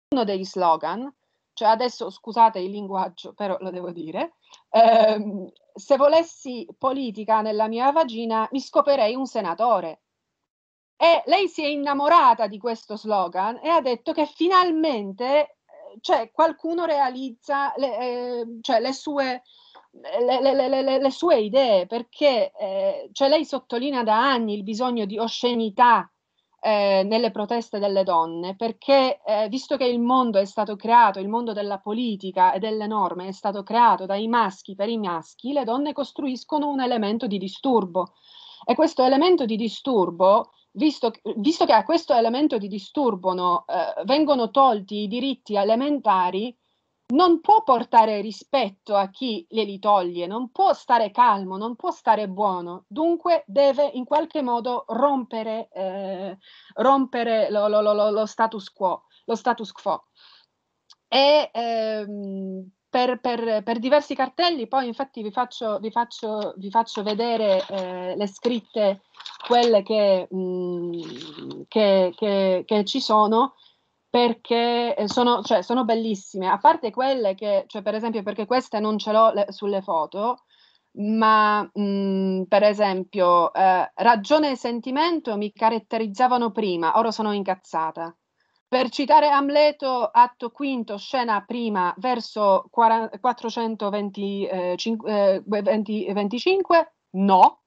di uno degli slogan, cioè adesso scusate il linguaggio, però lo devo dire, eh, se volessi politica nella mia vagina mi scoperei un senatore. E lei si è innamorata di questo slogan e ha detto che finalmente eh, cioè, qualcuno realizza le, eh, cioè, le sue, le, le, le, sue idee, perché eh, cioè, lei sottolinea da anni il bisogno di oscenità eh, nelle proteste delle donne, perché eh, visto che il mondo è stato creato, il mondo della politica e delle norme è stato creato dai maschi per i maschi, le donne costruiscono un elemento di disturbo. E questo elemento di disturbo Visto, visto, che a questo elemento di disturbo no, eh, vengono tolti i diritti elementari, non può portare rispetto a chi glieli toglie, non può stare calmo, non può stare buono, dunque deve in qualche modo rompere, eh, rompere lo, lo, lo, lo, status quo. Lo status quo. E, ehm, per, per, per, diversi cartelli, poi infatti vi faccio, vi faccio, vi faccio vedere eh, le scritte, quelle che, mh, mm, che, che, che, ci sono, perché eh, sono, cioè, sono, bellissime, a parte quelle che, cioè, per esempio perché queste non ce l'ho le, sulle foto, ma mh, mm, per esempio eh, ragione e sentimento mi caratterizzavano prima, ora sono incazzata. Per citare Amleto, atto quinto, scena prima, verso 425, eh, eh no.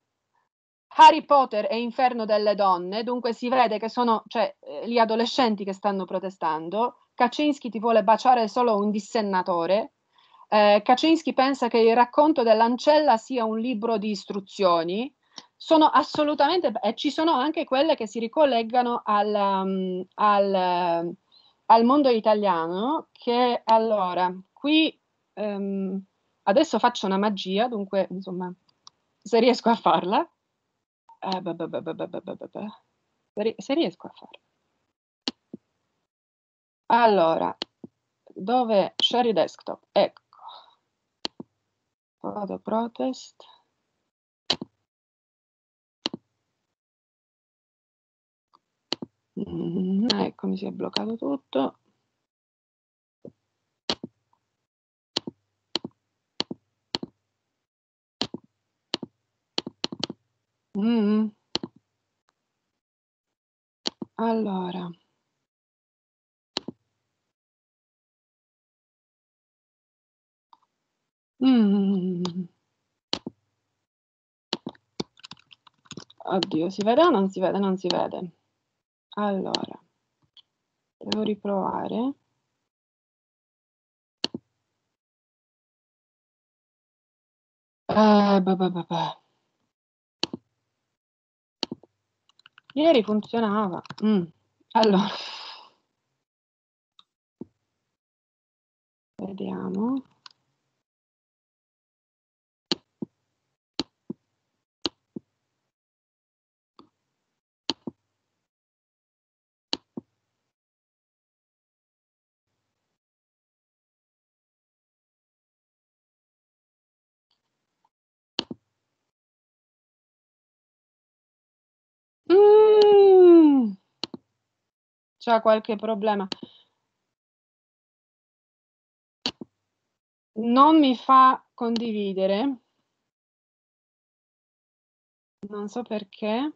Harry Potter e Inferno delle donne, dunque si vede che sono cioè, eh, gli adolescenti che stanno protestando. Kaczynski ti vuole baciare solo un dissennatore. Eh, Kaczynski pensa che il racconto dell'ancella sia un libro di istruzioni sono assolutamente, e ci sono anche quelle che si ricollegano al, um, al, al mondo italiano, che allora, qui um, adesso faccio una magia, dunque insomma, se riesco a farla, eh, bah, bah, bah, se riesco a farla. Allora, dove share desktop? Ecco. Vado protest. Mm, ecco, mi si è bloccato tutto. Mm. Allora. Mm. Oddio, si vede o non si vede? Non si vede. Allora, devo riprovare. Uh, eh, bah bah bah Ieri funzionava. Mm. Allora. Vediamo. Mh. Mm. C'ha qualche problema. Non mi fa condividere. Non so perché.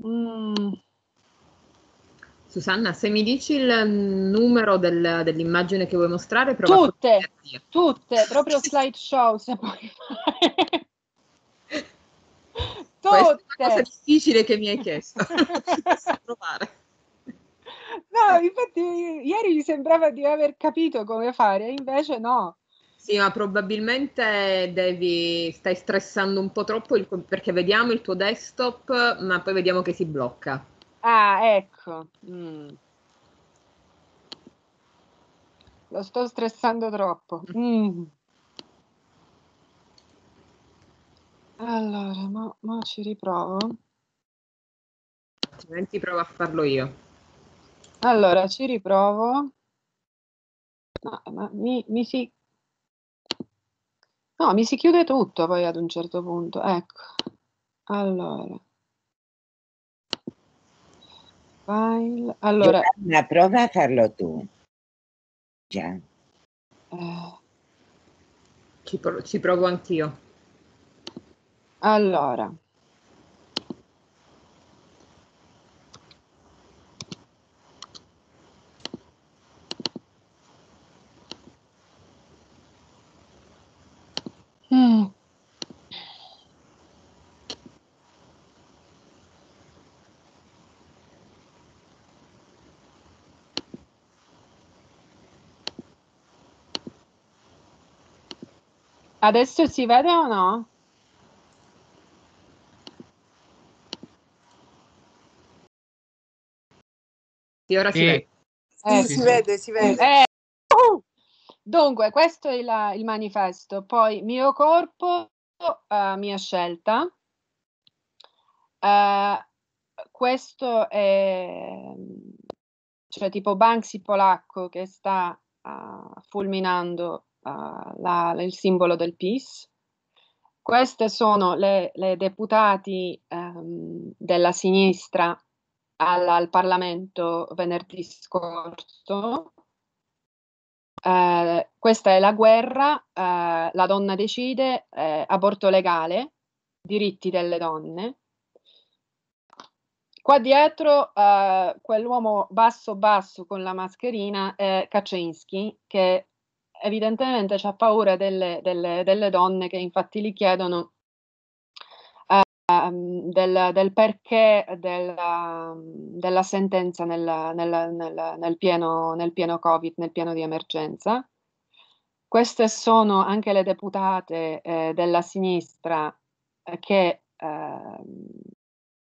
Mh. Mm. Susanna, se mi dici il numero del, dell'immagine che vuoi mostrare, prova tutte, a tutte, proprio slideshow se puoi fare. tutte. Questa è una cosa difficile che mi hai chiesto. provare. No, infatti ieri mi sembrava di aver capito come fare, invece no. Sì, ma probabilmente devi, stai stressando un po' troppo il, perché vediamo il tuo desktop, ma poi vediamo che si blocca. Ah, ecco. Mm. Lo sto stressando troppo. Mm. Allora, ma, ma ci riprovo. Altrimenti provo a farlo io. Allora, ci riprovo. No, ma mi, mi si... No, mi si chiude tutto poi ad un certo punto. Ecco. Allora file. Allora, Giovanna, prova a farlo tu. Già. Eh. Ci, provo, ci provo anch'io. Allora, Adesso si vede o no? Sì, ora sì. si vede. Eh, sì, si, sì. vede, si vede. Eh. eh. uh Dunque, questo è la, il manifesto, poi mio corpo, uh, mia scelta. Uh, questo è cioè tipo Banksy polacco che sta uh, fulminando la, il simbolo del PIS. Queste sono le, le deputati um, della sinistra al, al, Parlamento venerdì scorso. Uh, questa è la guerra, uh, la donna decide, uh, aborto legale, diritti delle donne. Qua dietro quell'uomo basso basso con la mascherina è Kaczynski che evidentemente c'è paura delle, delle, delle, donne che infatti gli chiedono uh, del, del, perché della, della sentenza nella, nella, nella, nel, pieno, nel pieno Covid, nel pieno di emergenza. Queste sono anche le deputate eh, della sinistra eh, che eh,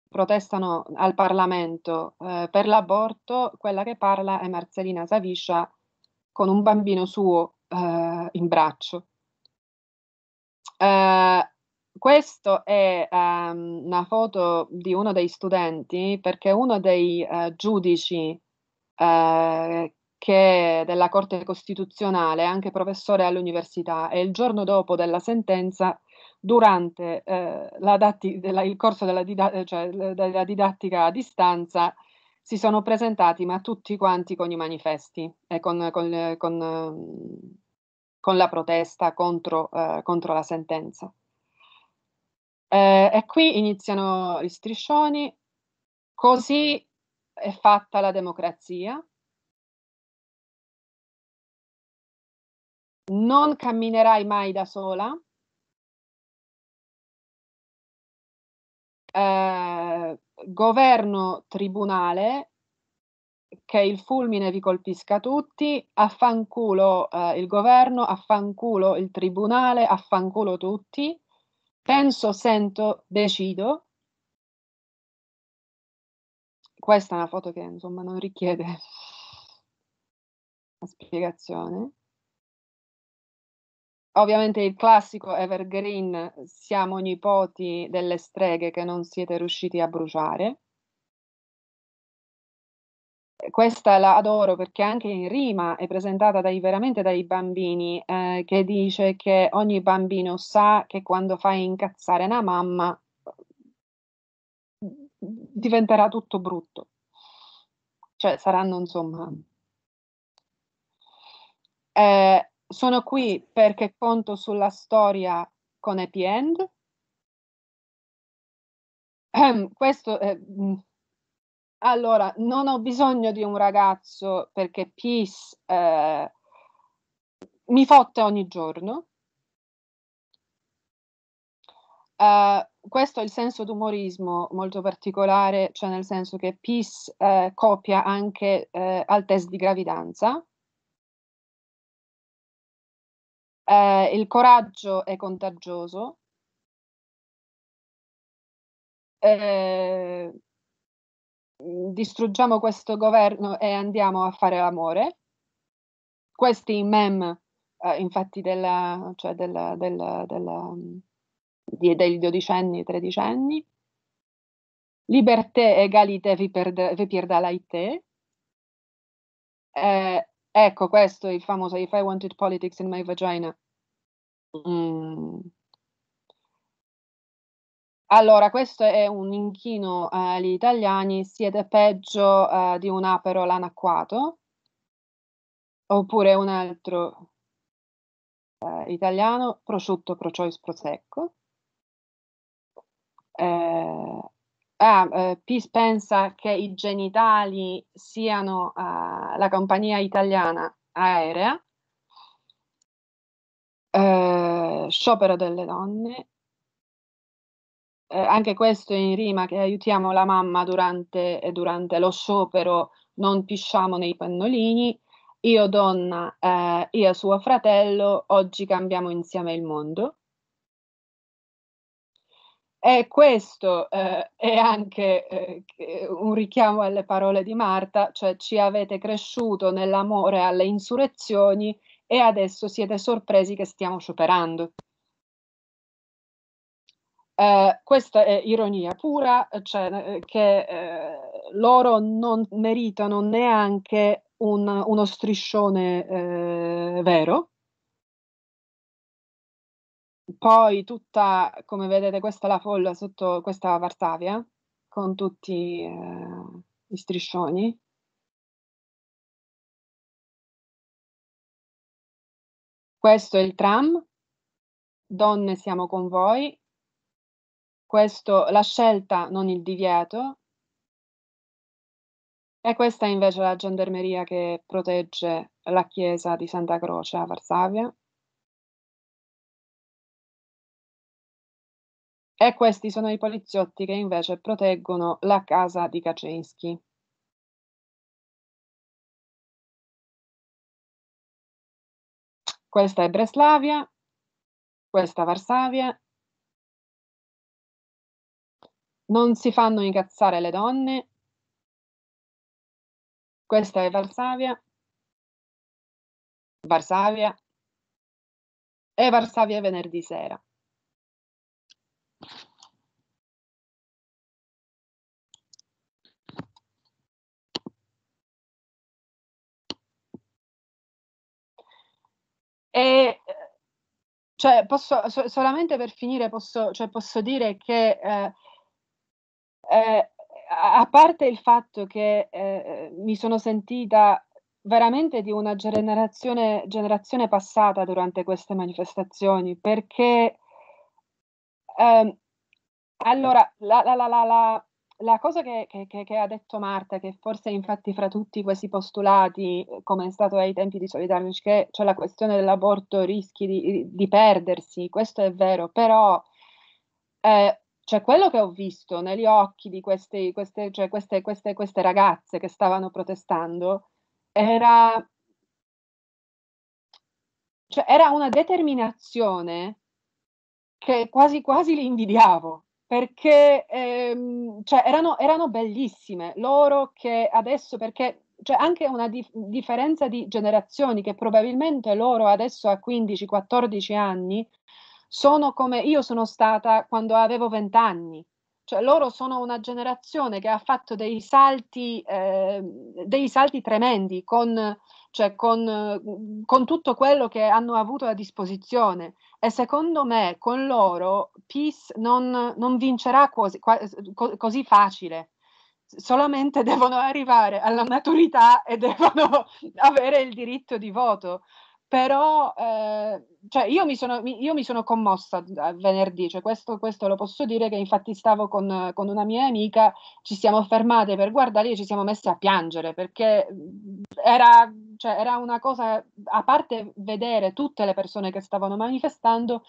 protestano al Parlamento eh, per l'aborto, quella che parla è Marcelina Saviscia con un bambino suo uh, in braccio. Uh, eh, questa è um, una foto di uno dei studenti perché uno dei uh, giudici che della Corte Costituzionale, anche professore all'università, e il giorno dopo della sentenza, durante eh, la datti- della, il corso della, dida- cioè, della, didattica a distanza, si sono presentati, ma tutti quanti con i manifesti e con, con, con, con la protesta contro, eh, contro la sentenza. Eh, e qui iniziano gli striscioni, così è fatta la democrazia. Non camminerai mai da sola. Eh, governo-tribunale, che il fulmine vi colpisca tutti, affanculo eh, il governo, affanculo il tribunale, affanculo tutti, penso, sento, decido. Questa è una foto che insomma non richiede una spiegazione. Ovviamente il classico evergreen, siamo nipoti delle streghe che non siete riusciti a bruciare. Questa la adoro perché anche in rima è presentata dai, veramente dai bambini, eh, che dice che ogni bambino sa che quando fai incazzare una mamma diventerà tutto brutto. Cioè saranno insomma... Eh, sono qui perché conto sulla storia con happy end. Ehm, questo, eh, mm. allora, non ho bisogno di un ragazzo perché Peace eh, mi fotte ogni giorno. Uh, questo è il senso d'umorismo molto particolare, cioè nel senso che Peace eh, copia anche eh, al test di gravidanza, eh, il coraggio è contagioso. Eh, distruggiamo questo governo e andiamo a fare l'amore. Questi meme, eh, infatti, della, cioè della, della, della, di, dei dodicenni, tredicenni. Liberté, égalité, vi, perde, vi perdalaité. Eh, Ecco, questo è il famoso If I Wanted Politics in My Vagina. Mm. Allora, questo è un inchino eh, agli italiani, siete peggio eh, di un apero l'anacquato, oppure un altro eh, italiano, prosciutto, pro choice, prosecco. Eh, ah, eh, Peace pensa che i genitali siano eh, la compagnia italiana aerea, eh, sciopero delle donne, eh, anche questo in rima che aiutiamo la mamma durante, eh, durante lo sciopero, non pisciamo nei pannolini, io donna, eh, io suo fratello, oggi cambiamo insieme il mondo. E questo eh, è anche eh, un richiamo alle parole di Marta, cioè ci avete cresciuto nell'amore alle insurrezioni e adesso siete sorpresi che stiamo scioperando. Eh, questa è ironia pura, cioè eh, che eh, loro non meritano neanche un, uno striscione eh, vero, poi tutta, come vedete, questa è la folla sotto questa Varsavia, con tutti eh, gli striscioni. Questo è il tram, donne siamo con voi, questo la scelta, non il divieto, e questa è invece la gendarmeria che protegge la chiesa di Santa Croce a Varsavia. E questi sono i poliziotti che invece proteggono la casa di Kaczynski. Questa è Breslavia, questa Varsavia. Non si fanno incazzare le donne. Questa è Varsavia. Varsavia. E Varsavia venerdì sera. E cioè, posso, so, solamente per finire posso, cioè, posso dire che eh, eh, a parte il fatto che eh, eh, mi sono sentita veramente di una generazione, generazione passata durante queste manifestazioni, perché Um, allora, la, la, la, la cosa che, che, che, ha detto Marta, che forse infatti fra tutti questi postulati, come è stato ai tempi di Solidarnosc, che cioè la questione dell'aborto rischi di, di perdersi, questo è vero, però eh, cioè quello che ho visto negli occhi di queste, queste, cioè queste, queste, queste ragazze che stavano protestando era, cioè era una determinazione che quasi quasi li invidiavo perché ehm, cioè, erano, erano, bellissime loro che adesso perché c'è cioè, anche una dif- differenza di generazioni che probabilmente loro adesso a 15-14 anni sono come io sono stata quando avevo 20 anni. Cioè loro sono una generazione che ha fatto dei salti, eh, dei salti tremendi con cioè con, mhmm, con tutto quello che hanno avuto a disposizione. E secondo me con loro Peace non, non vincerà quasi, così facile solamente devono arrivare alla maturità e devono avere il diritto di voto però eh, cioè io, mi sono, io, mi sono, commossa eh, venerdì, cioè questo, questo, lo posso dire che infatti stavo con, con, una mia amica, ci siamo fermate per guardare e ci siamo messe a piangere perché mm, era, cioè, era, una cosa, a parte vedere tutte le persone che stavano manifestando,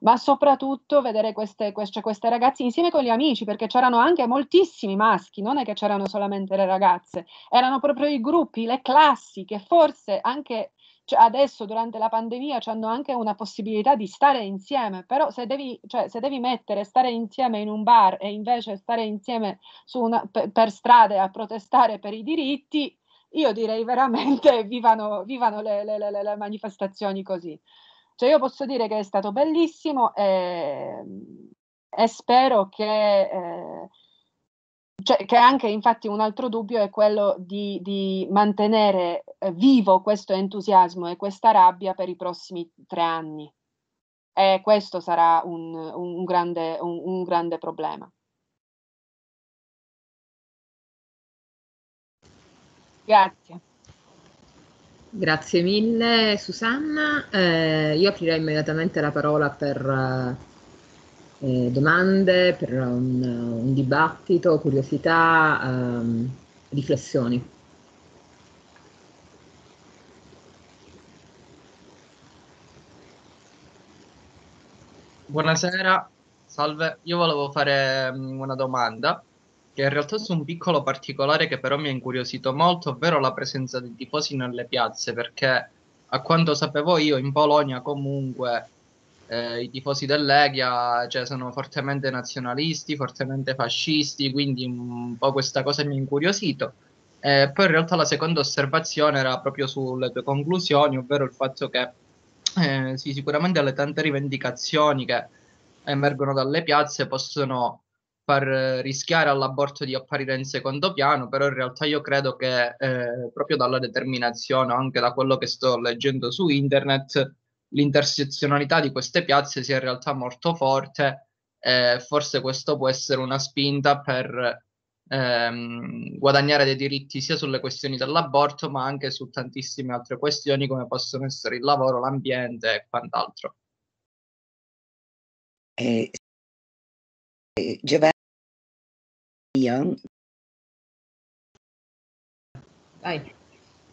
ma soprattutto vedere queste, queste, cioè, queste ragazze insieme con gli amici, perché c'erano anche moltissimi maschi, non è che c'erano solamente le ragazze, erano proprio i gruppi, le classi che forse anche cioè, adesso durante la pandemia hanno anche una possibilità di stare insieme, però se devi, cioè, se devi, mettere stare insieme in un bar e invece stare insieme una, per, per, strade a protestare per i diritti, io direi veramente vivano, vivano le, le, le, le, manifestazioni così. Cioè, io posso dire che è stato bellissimo e, e spero che... Eh, cioè, che anche infatti un altro dubbio è quello di, di mantenere eh, vivo questo entusiasmo e questa rabbia per i prossimi tre anni. E questo sarà un, un, grande, un, un grande problema. Grazie. Grazie mille Susanna, eh, io aprirei immediatamente la parola per, eh, eh, domande, per un, un dibattito, curiosità, ehm, riflessioni. Buonasera, salve. Io volevo fare mm, una domanda che in realtà su un piccolo particolare che però mi ha incuriosito molto, ovvero la presenza dei tifosi nelle piazze, perché a quanto sapevo io in Polonia comunque eh, i tifosi dell'Eghia cioè, sono fortemente nazionalisti, fortemente fascisti, quindi un po' questa cosa mi ha incuriosito. Eh, poi in realtà la seconda osservazione era proprio sulle tue conclusioni, ovvero il fatto che eh, sì, sicuramente le tante rivendicazioni che emergono dalle piazze possono far rischiare all'aborto di apparire in secondo piano, però in realtà io credo che eh, proprio dalla determinazione, anche da quello che sto leggendo su internet, l'intersezionalità di queste piazze sia in realtà molto forte e forse questo può essere una spinta per ehm, guadagnare dei diritti sia sulle questioni dell'aborto ma anche su tantissime altre questioni come possono essere il lavoro, l'ambiente e quant'altro. Eh, eh, Giovanni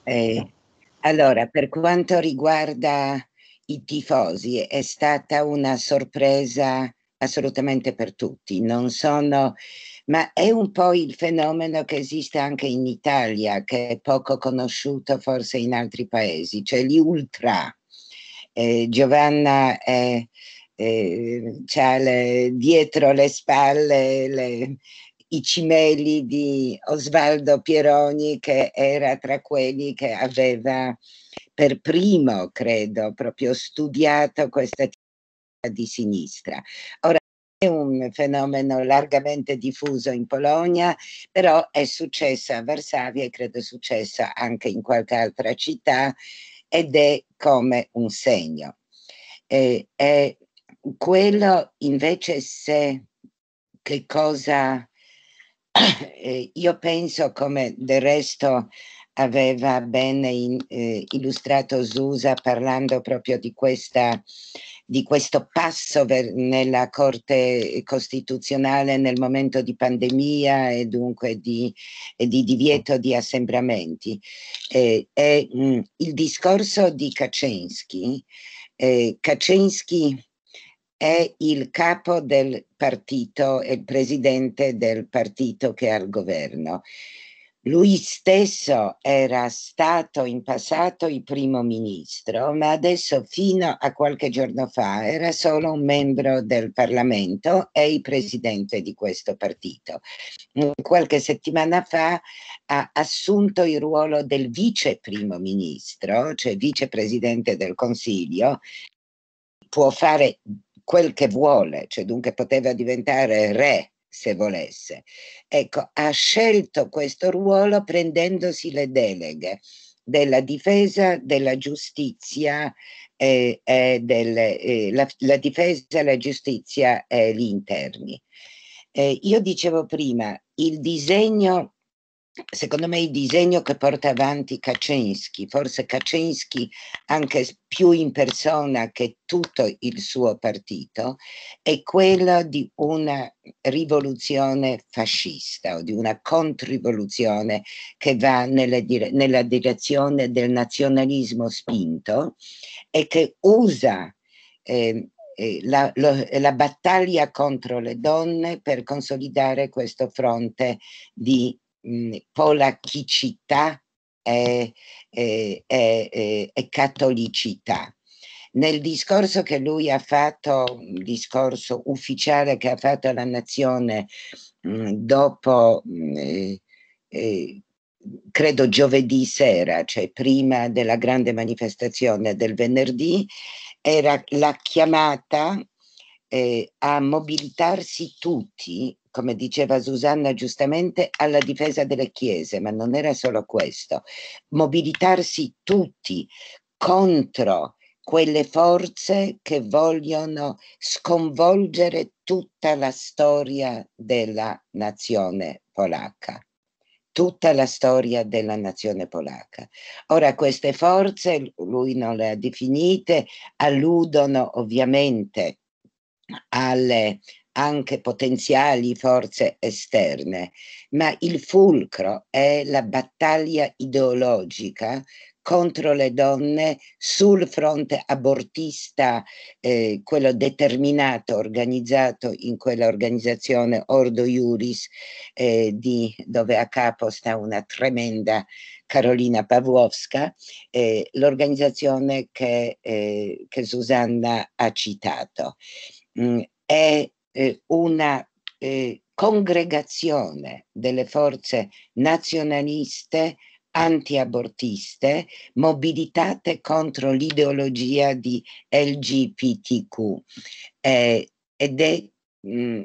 eh, allora, per quanto riguarda i tifosi è stata una sorpresa assolutamente per tutti. Non sono, ma è un po' il fenomeno che esiste anche in Italia, che è poco conosciuto forse in altri paesi, cioè gli ultra. Eh, Giovanna eh, eh, ha le, dietro le spalle le, i cimeli di Osvaldo Pieroni, che era tra quelli che aveva per primo, credo, proprio studiato questa tipologia di sinistra. Ora, è un fenomeno largamente diffuso in Polonia, però è successo a Varsavia e credo è successo anche in qualche altra città ed è come un segno. E, è quello invece se che cosa eh, io penso come del resto aveva ben in, eh, illustrato Susa parlando proprio di, questa, di questo passo ver- nella Corte Costituzionale nel momento di pandemia e dunque di, e di divieto di assembramenti. Eh, eh, mh, mm, il discorso di Kaczynski, eh, Kaczynski è il capo del partito e il presidente del partito che ha il governo lui stesso era stato in passato il primo ministro, ma adesso fino a qualche giorno fa era solo un membro del Parlamento e il presidente di questo partito. Qualche settimana fa ha assunto il ruolo del vice primo ministro, cioè vicepresidente del Consiglio, può fare quel che vuole, cioè dunque poteva diventare re se volesse. Ecco, ha scelto questo ruolo prendendosi le deleghe della difesa, della giustizia, eh, eh, del, eh, la, la, difesa, la giustizia e gli interni. Eh, io dicevo prima, il disegno secondo me il disegno che porta avanti Kaczynski, forse Kaczynski anche più in persona che tutto il suo partito, è quello di una rivoluzione fascista o di una contrivoluzione che va nella, dire nella direzione del nazionalismo spinto e che usa ehm, eh, la, lo, la, battaglia contro le donne per consolidare questo fronte di Mm, polacchicità e, e, e, e cattolicità nel discorso che lui ha fatto, un discorso ufficiale che ha fatto alla nazione mm, dopo, mh, mm, eh, eh, credo giovedì sera, cioè prima della grande manifestazione del venerdì, era la chiamata eh, a mobilitarsi tutti come diceva Susanna giustamente, alla difesa delle chiese, ma non era solo questo, mobilitarsi tutti contro quelle forze che vogliono sconvolgere tutta la storia della nazione polacca tutta la storia della nazione polacca. Ora queste forze, lui non le ha definite, alludono ovviamente alle anche potenziali forze esterne, ma il fulcro è la battaglia ideologica contro le donne sul fronte abortista, eh, quello determinato, organizzato in quell'organizzazione Ordo Iuris, eh, di, dove a capo sta una tremenda Carolina Pawłowska, eh, l'organizzazione che, eh, che Susanna ha citato. Mm, è eh, una eh, congregazione delle forze nazionaliste antiabortiste mobilitate contro l'ideologia di LGBTQ eh, ed è mh, mm,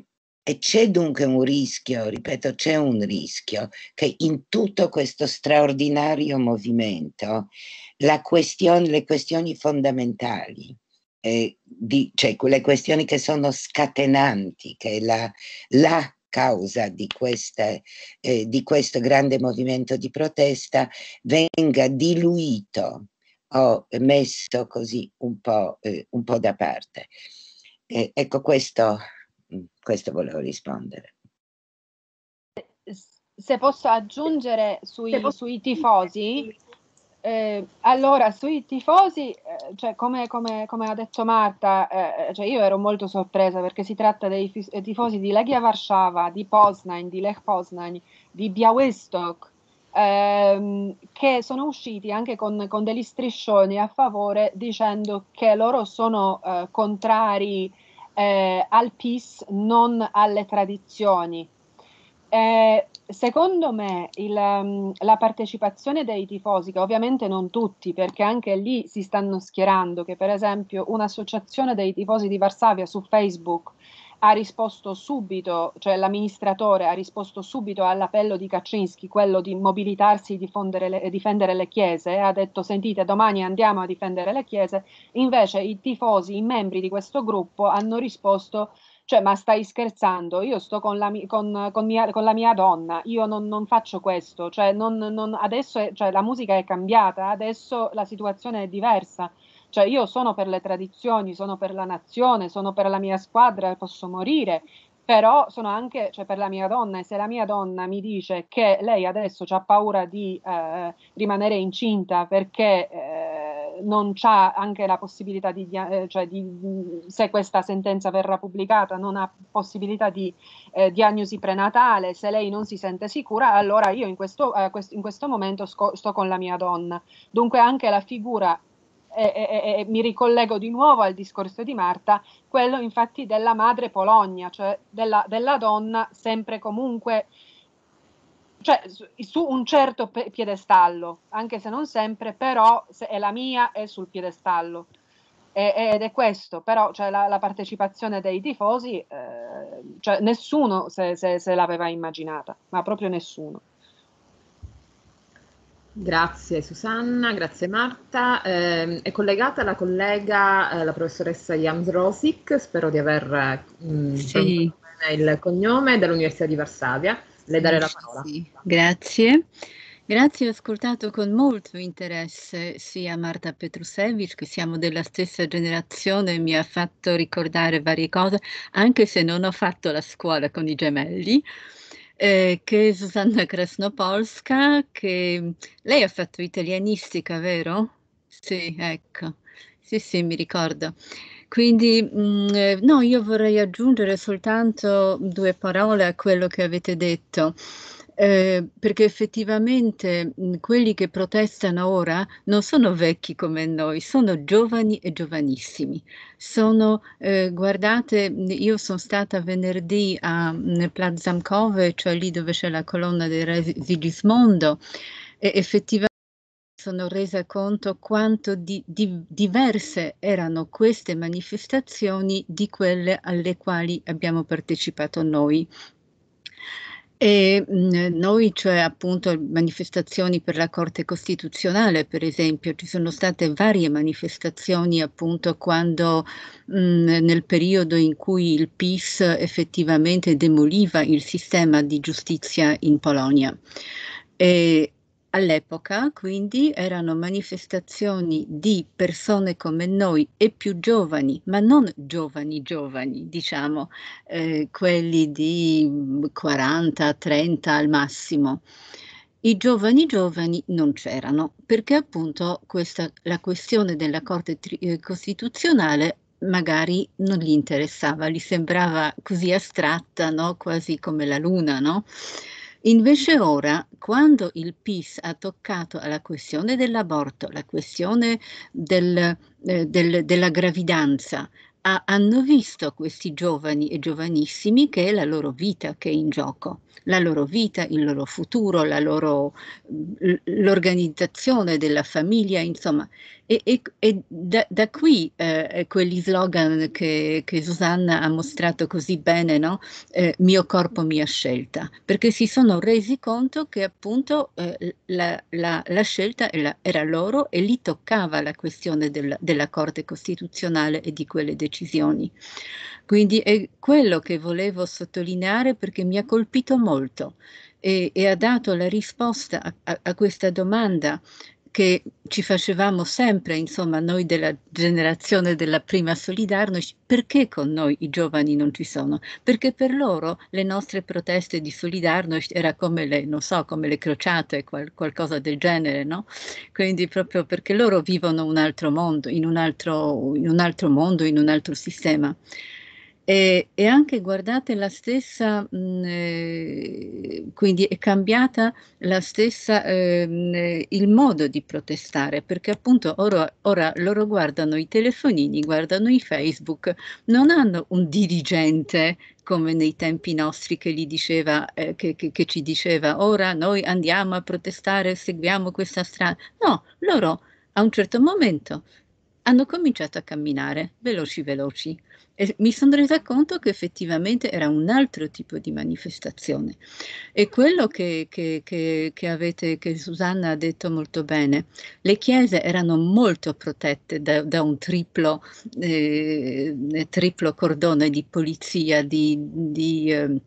e c'è dunque un rischio, ripeto, c'è un rischio che in tutto questo straordinario movimento la question, le questioni fondamentali eh, di, cioè quelle questioni che sono scatenanti, che è la, la causa di, questa, eh, di questo grande movimento di protesta, venga diluito o messo così un po', eh, un po da parte. ecco, questo, mm, questo volevo rispondere se posso aggiungere sui, sui tifosi, eh, allora, sui tifosi, eh, cioè, come, come, come, ha detto Marta, eh, eh cioè io ero molto sorpresa perché si tratta dei eh, tifosi di Legia Varsava, di Poznań, di Lech Poznań, di Białystok, ehm, che sono usciti anche con, con, degli striscioni a favore dicendo che loro sono eh, contrari al PIS, non alle tradizioni. Eh, secondo me il, um, la partecipazione dei tifosi, che ovviamente non tutti, perché anche lì si stanno schierando, che per esempio un'associazione dei tifosi di Varsavia su Facebook ha risposto subito, cioè l'amministratore ha risposto subito all'appello di Kaczynski, quello di mobilitarsi e difendere le chiese, ha detto sentite domani andiamo a difendere le chiese, invece i tifosi, i membri di questo gruppo hanno risposto cioè, ma stai scherzando? Io sto con la, con, con mia, con la mia donna, io non, non faccio questo. Cioè, non, non, adesso è, cioè, la musica è cambiata, adesso la situazione è diversa. Cioè, io sono per le tradizioni, sono per la nazione, sono per la mia squadra, posso morire, però sono anche cioè, per la mia donna e se la mia donna mi dice che lei adesso ha paura di eh, rimanere incinta perché eh, non ha anche la possibilità di, eh, cioè di, mm, se questa sentenza verrà pubblicata, non ha possibilità di eh, diagnosi prenatale, se lei non si sente sicura, allora io in questo, eh, quest- in questo momento sco- sto con la mia donna. Dunque anche la figura e, e, e, mi ricollego di nuovo al discorso di Marta, quello infatti della madre Polonia, cioè della, della donna sempre comunque cioè, su un certo piedestallo, anche se non sempre, però se è la mia è sul piedestallo. ed è questo, però cioè, la, la, partecipazione dei tifosi, eh, cioè, nessuno se, se, se l'aveva immaginata, ma proprio nessuno. Grazie Susanna, grazie Marta. Eh, è collegata la collega, eh, la professoressa Jan Rosic, spero di aver mh, mm, sì. il cognome, dall'Università di Varsavia le dare la parola. Sì, grazie. Grazie, ho ascoltato con molto interesse sia Marta Petrusevic, che siamo della stessa generazione, mi ha fatto ricordare varie cose, anche se non ho fatto la scuola con i gemelli, eh, che Susanna Krasnopolska, che lei ha fatto italianistica, vero? Sì, ecco, sì, sì, mi ricordo. Quindi, mm, eh, no, io vorrei aggiungere soltanto due parole a quello che avete detto. Eh, perché effettivamente mm, quelli che protestano ora non sono vecchi come noi, sono giovani e giovanissimi. Sono, eh, guardate, mm, io sono stata venerdì a mh, Plaza Zamkove, cioè lì dove c'è la colonna del Re Sigismondo, e effettivamente sono resa conto quanto di, di, diverse erano queste manifestazioni di quelle alle quali abbiamo partecipato noi. E noi, cioè appunto manifestazioni per la Corte Costituzionale, per esempio, ci sono state varie manifestazioni appunto quando mh, nel periodo in cui il PIS effettivamente demoliva il sistema di giustizia in Polonia. E, All'epoca quindi erano manifestazioni di persone come noi e più giovani, ma non giovani giovani, diciamo, eh, quelli di 40, mm, 30 al massimo. I giovani giovani non c'erano, perché appunto questa, la questione della Corte tri- eh, Costituzionale magari non gli interessava, gli sembrava così astratta, no? quasi come la luna, no? Invece ora, quando il PIS ha toccato alla questione dell'aborto, la questione del, eh, del, della gravidanza, ha, hanno visto questi giovani e giovanissimi che è la loro vita che è in gioco, la loro vita, il loro futuro, la loro, l'organizzazione della famiglia, insomma. E, e, e da, da, qui eh, quegli slogan che, che, Susanna ha mostrato così bene, no? eh, mio corpo, mia scelta, perché si sono resi conto che appunto eh, la, la, la, scelta era, era, loro e lì toccava la questione del, della Corte Costituzionale e di quelle decisioni. Quindi è quello che volevo sottolineare perché mi ha colpito molto. E, e, ha dato la risposta a, a, a questa domanda che ci facevamo sempre, insomma, noi della generazione della prima Solidarnosc, perché con noi i giovani non ci sono? Perché per loro le nostre proteste di Solidarnosc era come le, non so, come le crociate, qual- qualcosa del genere, no? Quindi proprio perché loro vivono un altro mondo, in un altro, in un altro mondo, in un altro sistema. E, e anche guardate la stessa, mh, eh, quindi è cambiata la stessa, eh, il modo di protestare, perché appunto ora, ora loro guardano i telefonini, guardano i Facebook, non hanno un dirigente come nei tempi nostri che, diceva, eh, che, che, che, ci diceva ora noi andiamo a protestare, seguiamo questa strada. No, loro a un certo momento hanno cominciato a camminare veloci veloci e mi sono resa conto che effettivamente era un altro tipo di manifestazione. E quello che, che, che, che, avete, che Susanna ha detto molto bene, le chiese erano molto protette da, da un triplo, eh, triplo, cordone di polizia, di... di eh,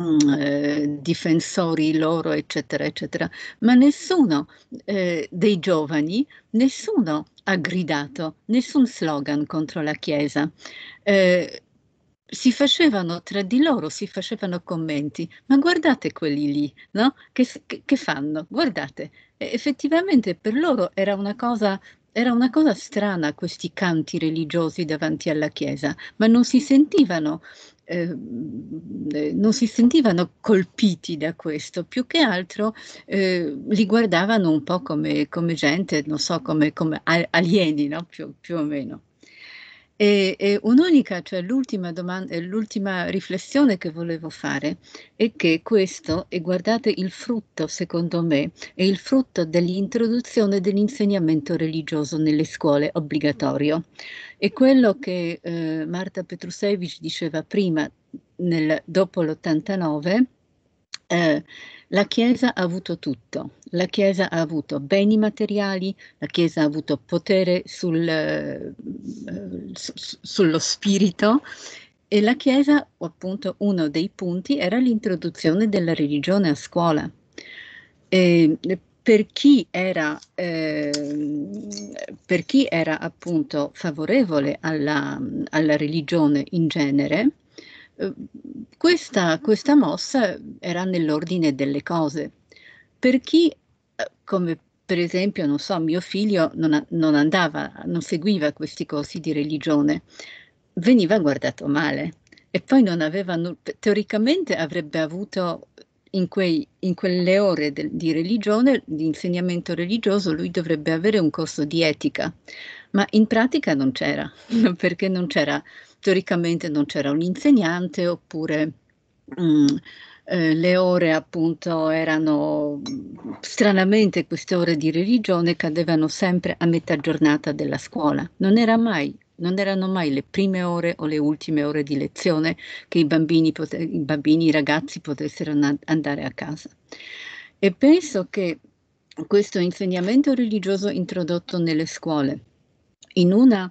Mm, eh, difensori loro, eccetera, eccetera, ma nessuno eh, dei giovani, nessuno ha gridato nessun slogan contro la Chiesa. Eh, si facevano tra di loro, si facevano commenti, ma guardate quelli lì, no? che, che fanno? Guardate, e effettivamente per loro era una cosa era una cosa strana questi canti religiosi davanti alla Chiesa, ma non si sentivano Ehm, eh, non si sentivano colpiti da questo, più che altro eh, li guardavano un po' come, come gente, non so, come, come alieni, no? più, più o meno. E, e un'unica, cioè l'ultima, domanda, eh, l'ultima riflessione che volevo fare è che questo, e guardate il frutto secondo me, è il frutto dell'introduzione dell'insegnamento religioso nelle scuole obbligatorio. E quello che eh, Marta Petrusevich diceva prima, nel, dopo l'89, eh, la Chiesa ha avuto tutto, la Chiesa ha avuto beni materiali, la Chiesa ha avuto potere sul, eh, su, sullo spirito e la Chiesa, appunto, uno dei punti era l'introduzione della religione a scuola. E, per chi, era, eh, per chi era appunto favorevole alla, alla religione in genere, questa, questa mossa era nell'ordine delle cose. Per chi, eh, come per esempio, non so, mio figlio non, non andava, non seguiva questi corsi di religione, veniva guardato male e poi non aveva, teoricamente avrebbe avuto in, quei, in, quelle ore de, di religione, di insegnamento religioso, lui dovrebbe avere un corso di etica, ma in pratica non c'era, perché non c'era teoricamente non c'era un insegnante oppure mh, mm, eh, le ore appunto erano mm, stranamente queste ore di religione cadevano sempre a metà giornata della scuola, non era mai non erano mai le prime ore o le ultime ore di lezione che i bambini, pote- i, bambini, i ragazzi potessero na- andare a casa. E penso che questo insegnamento religioso introdotto nelle scuole, in una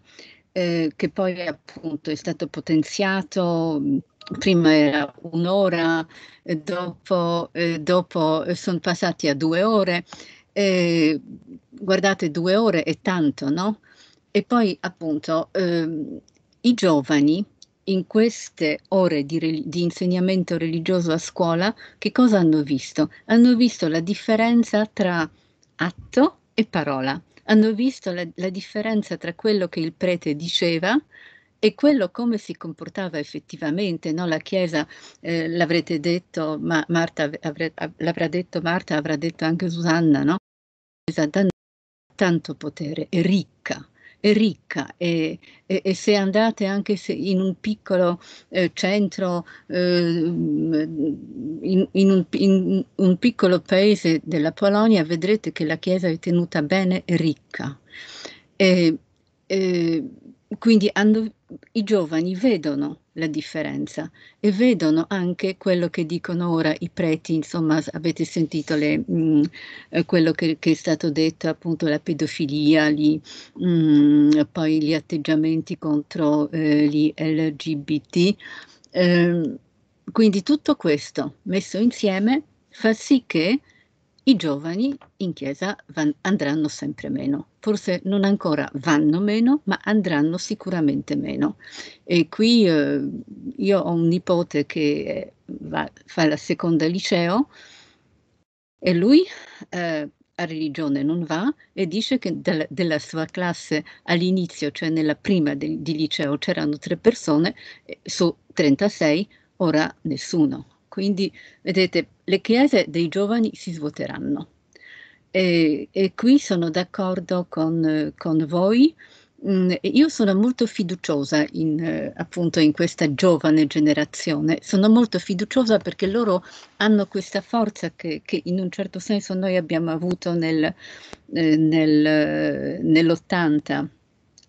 eh, che poi appunto è stato potenziato, prima era un'ora, eh, dopo, eh, dopo eh, sono passati a due ore. Eh, guardate, due ore è tanto, no? E poi appunto ehm, i giovani in queste ore di, di, insegnamento religioso a scuola, che cosa hanno visto? Hanno visto la differenza tra atto e parola hanno visto la, la differenza tra quello che il prete diceva e quello come si comportava effettivamente, no? la Chiesa eh, l'avrete detto, ma Marta avre, l'avrà detto Marta, avrà detto anche Susanna, no? La Chiesa ha tanto potere, è ricca, ricca e, e, e se andate anche se in un piccolo eh, centro, eh, in, in, un, in un piccolo paese della Polonia, vedrete che la chiesa è tenuta bene e ricca. E, e, quindi ando, i giovani vedono la differenza e vedono anche quello che dicono ora i preti, insomma avete sentito le, mh, mm, eh, quello che, che, è stato detto appunto la pedofilia, gli, mh, mm, poi gli atteggiamenti contro eh, gli LGBT. Eh, quindi tutto questo messo insieme fa sì che i giovani in chiesa van, andranno sempre meno, forse non ancora vanno meno, ma andranno sicuramente meno. E qui eh, io ho un nipote che eh, va, fa la seconda liceo e lui eh, a religione non va e dice che della, della sua classe all'inizio, cioè nella prima de, di liceo, c'erano tre persone, eh, su 36, ora nessuno quindi, vedete, le chiese dei giovani si svuoteranno. E, e qui sono d'accordo con, con voi. Mm, io sono molto fiduciosa in, appunto in questa giovane generazione, sono molto fiduciosa perché loro hanno questa forza che, che in un certo senso noi abbiamo avuto nel, eh, nel, nell'80,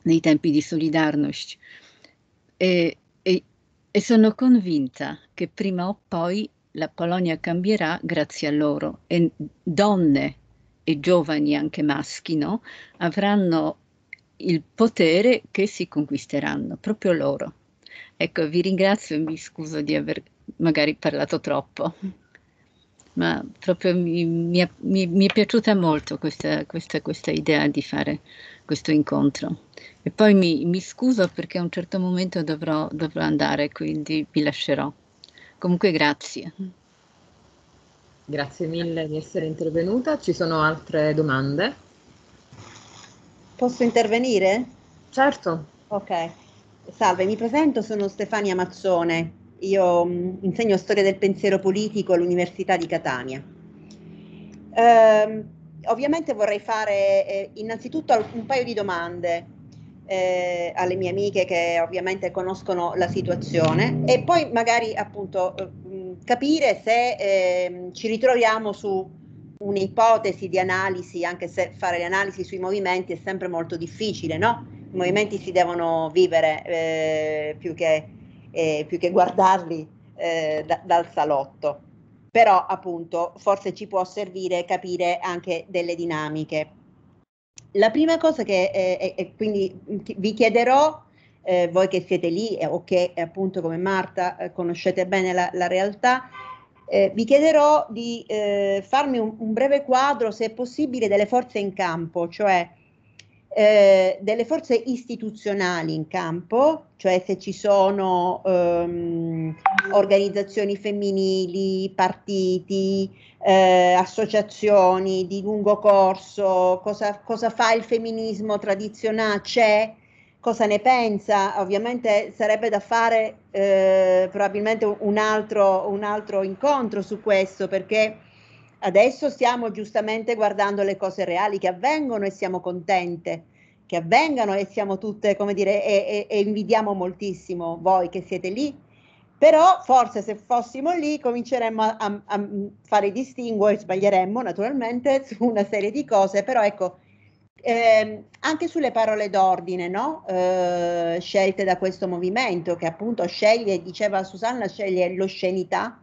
nei tempi di Solidarność. E, e sono convinta che prima o poi la Polonia cambierà grazie a loro e donne e giovani anche maschi no? avranno il potere che si conquisteranno proprio loro. Ecco, vi ringrazio e mi scuso di aver magari parlato troppo, ma proprio mi, mi, mi, mi è piaciuta molto questa, questa, questa idea di fare questo incontro. E poi mi, mi scuso perché a un certo momento dovrò, dovrò andare, quindi vi lascerò. Comunque grazie. Grazie mille di essere intervenuta. Ci sono altre domande? Posso intervenire? Certo. Ok. Salve, mi presento, sono Stefania Mazzone. Io mh, mm, insegno storia del pensiero politico all'Università di Catania. Ehm, ovviamente vorrei fare eh, innanzitutto un paio di domande eh, alle mie amiche che ovviamente conoscono la situazione e poi magari appunto eh, capire se eh, ci ritroviamo su un'ipotesi di analisi, anche se fare le analisi sui movimenti è sempre molto difficile, no? I movimenti si devono vivere eh, più, che, eh, più, che, guardarli eh, da, dal salotto. Però appunto forse ci può servire capire anche delle dinamiche. La prima cosa che eh, eh, eh quindi mm, vi chiederò, eh, voi che siete lì eh, o che eh, appunto come Marta conoscete bene la, la realtà, vi chiederò di farmi un, un breve quadro, se è possibile, delle forze in campo, cioè eh, delle forze istituzionali in campo, cioè se ci sono ehm, organizzazioni femminili, partiti, eh, associazioni di lungo corso, cosa, cosa fa il femminismo tradizionale, c'è, cosa ne pensa, ovviamente sarebbe da fare eh, probabilmente un altro, un altro incontro su questo perché Adesso stiamo giustamente guardando le cose reali che avvengono e siamo contente che avvengano e siamo tutte, come dire, e, e, e invidiamo moltissimo voi che siete lì. Però forse se fossimo lì cominceremmo a, a, a fare distinguo e sbaglieremmo naturalmente su una serie di cose, però ecco, eh, anche sulle parole d'ordine no? eh, scelte da questo movimento che appunto sceglie, diceva Susanna, sceglie l'oscenità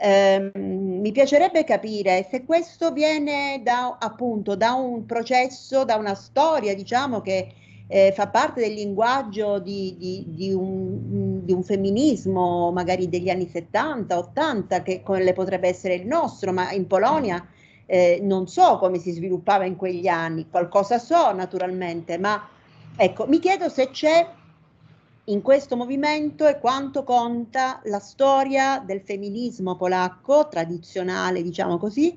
Ehm, mi piacerebbe capire se questo viene da, appunto da un processo, da una storia, diciamo che eh, fa parte del linguaggio di, di, di, un, di, un, femminismo magari degli anni 70, 80, che come potrebbe essere il nostro, ma in Polonia eh, non so come si sviluppava in quegli anni, qualcosa so naturalmente, ma ecco, mi chiedo se c'è in questo movimento è quanto conta la storia del femminismo polacco, tradizionale diciamo così,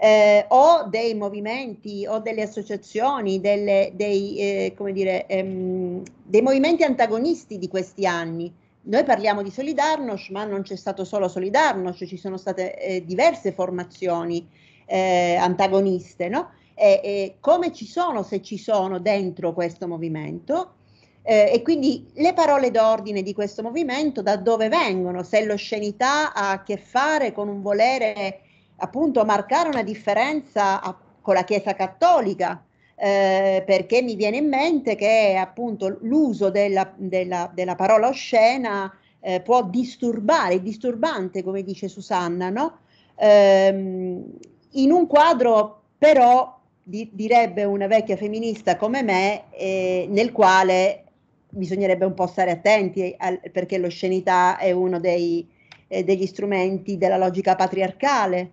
eh, o dei movimenti o delle associazioni, delle, dei, eh, dire, ehm, dei, movimenti antagonisti di questi anni. Noi parliamo di Solidarnosc, ma non c'è stato solo Solidarnosc, ci sono state eh, diverse formazioni eh, antagoniste, no? E, e come ci sono, se ci sono, dentro questo movimento eh, e quindi le parole d'ordine di questo movimento da dove vengono? Se l'oscenità ha a che fare con un volere appunto marcare una differenza a, con la Chiesa cattolica, eh, perché mi viene in mente che appunto l'uso della, della, della parola oscena eh, può disturbare, disturbante come dice Susanna, no? Ehm, in un quadro però di, direbbe una vecchia femminista come me, eh, nel quale bisognerebbe un po' stare attenti al, perché l'oscenità è uno dei, eh, degli strumenti della logica patriarcale.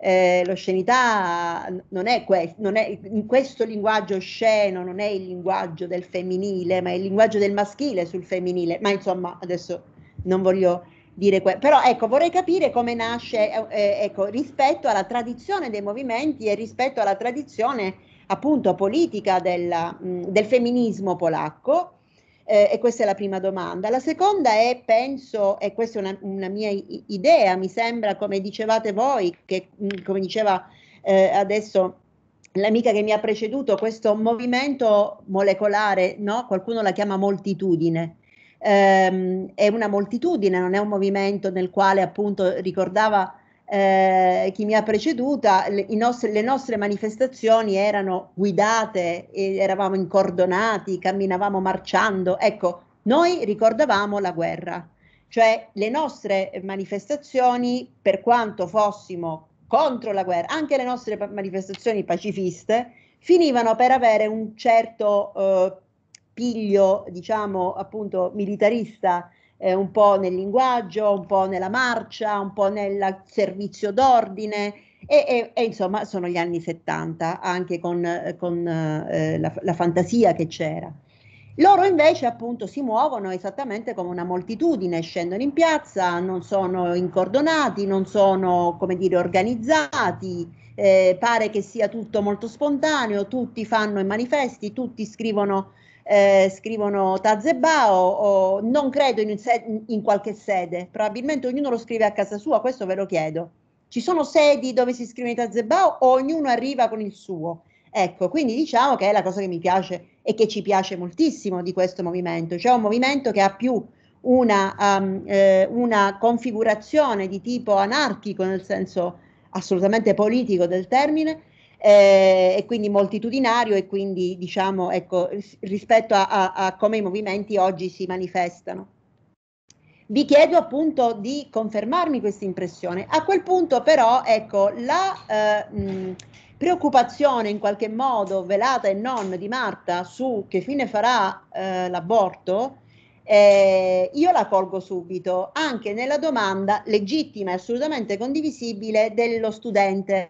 Eh, l'oscenità non è, que- non è in questo linguaggio osceno, non è il linguaggio del femminile, ma è il linguaggio del maschile sul femminile. Ma insomma, adesso non voglio dire questo. Però ecco, vorrei capire come nasce eh, eh, ecco, rispetto alla tradizione dei movimenti e rispetto alla tradizione appunto politica della, mh, del femminismo polacco eh, e questa è la prima domanda. La seconda è, penso, e questa è una, una mia idea, mi sembra, come dicevate voi, che mm, come diceva eh, adesso l'amica che mi ha preceduto, questo movimento molecolare, no? qualcuno la chiama moltitudine. Ehm, è una moltitudine, non è un movimento nel quale appunto ricordava eh, chi mi ha preceduta, le, nostri, le, nostre manifestazioni erano guidate, eravamo incordonati, camminavamo marciando. Ecco, noi ricordavamo la guerra, cioè le nostre manifestazioni, per quanto fossimo contro la guerra, anche le nostre manifestazioni pacifiste, finivano per avere un certo eh, piglio, diciamo appunto militarista eh, un po' nel linguaggio, un po' nella marcia, un po' nel servizio d'ordine e, e, e insomma sono gli anni 70 anche con, eh, con eh, la, la fantasia che c'era. Loro invece appunto si muovono esattamente come una moltitudine, scendono in piazza, non sono incordonati, non sono come dire organizzati, eh, pare che sia tutto molto spontaneo, tutti fanno i manifesti, tutti scrivono eh, scrivono Tazebao o non credo in, sed- in qualche sede, probabilmente ognuno lo scrive a casa sua, questo ve lo chiedo. Ci sono sedi dove si scrivono i Tazebao o ognuno arriva con il suo? Ecco, quindi diciamo che è la cosa che mi piace e che ci piace moltissimo di questo movimento, cioè un movimento che ha più una, um, eh, una configurazione di tipo anarchico, nel senso assolutamente politico del termine, eh, e quindi moltitudinario e quindi diciamo ecco rispetto a, a, a come i movimenti oggi si manifestano. Vi chiedo appunto di confermarmi questa impressione. A quel punto però ecco la eh, mh, preoccupazione in qualche modo velata e non di Marta su che fine farà eh, l'aborto, eh, io la colgo subito anche nella domanda legittima e assolutamente condivisibile dello studente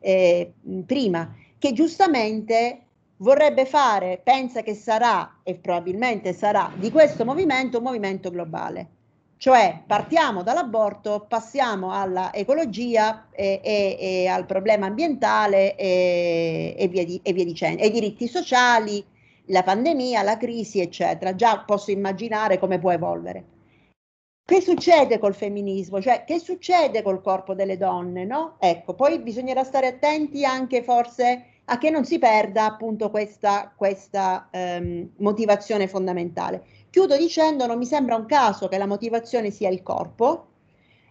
eh, prima, che giustamente vorrebbe fare, pensa che sarà e probabilmente sarà di questo movimento un movimento globale. Cioè partiamo dall'aborto, passiamo all'ecologia e, e, e, al problema ambientale e, e via, di, via dicendo, ai diritti sociali, la pandemia, la crisi, eccetera. Già posso immaginare come può evolvere. Che succede col femminismo? Cioè, che succede col corpo delle donne? No? Ecco, poi bisognerà stare attenti anche forse a che non si perda appunto questa, questa ehm, motivazione fondamentale. Chiudo dicendo, non mi sembra un caso che la motivazione sia il corpo,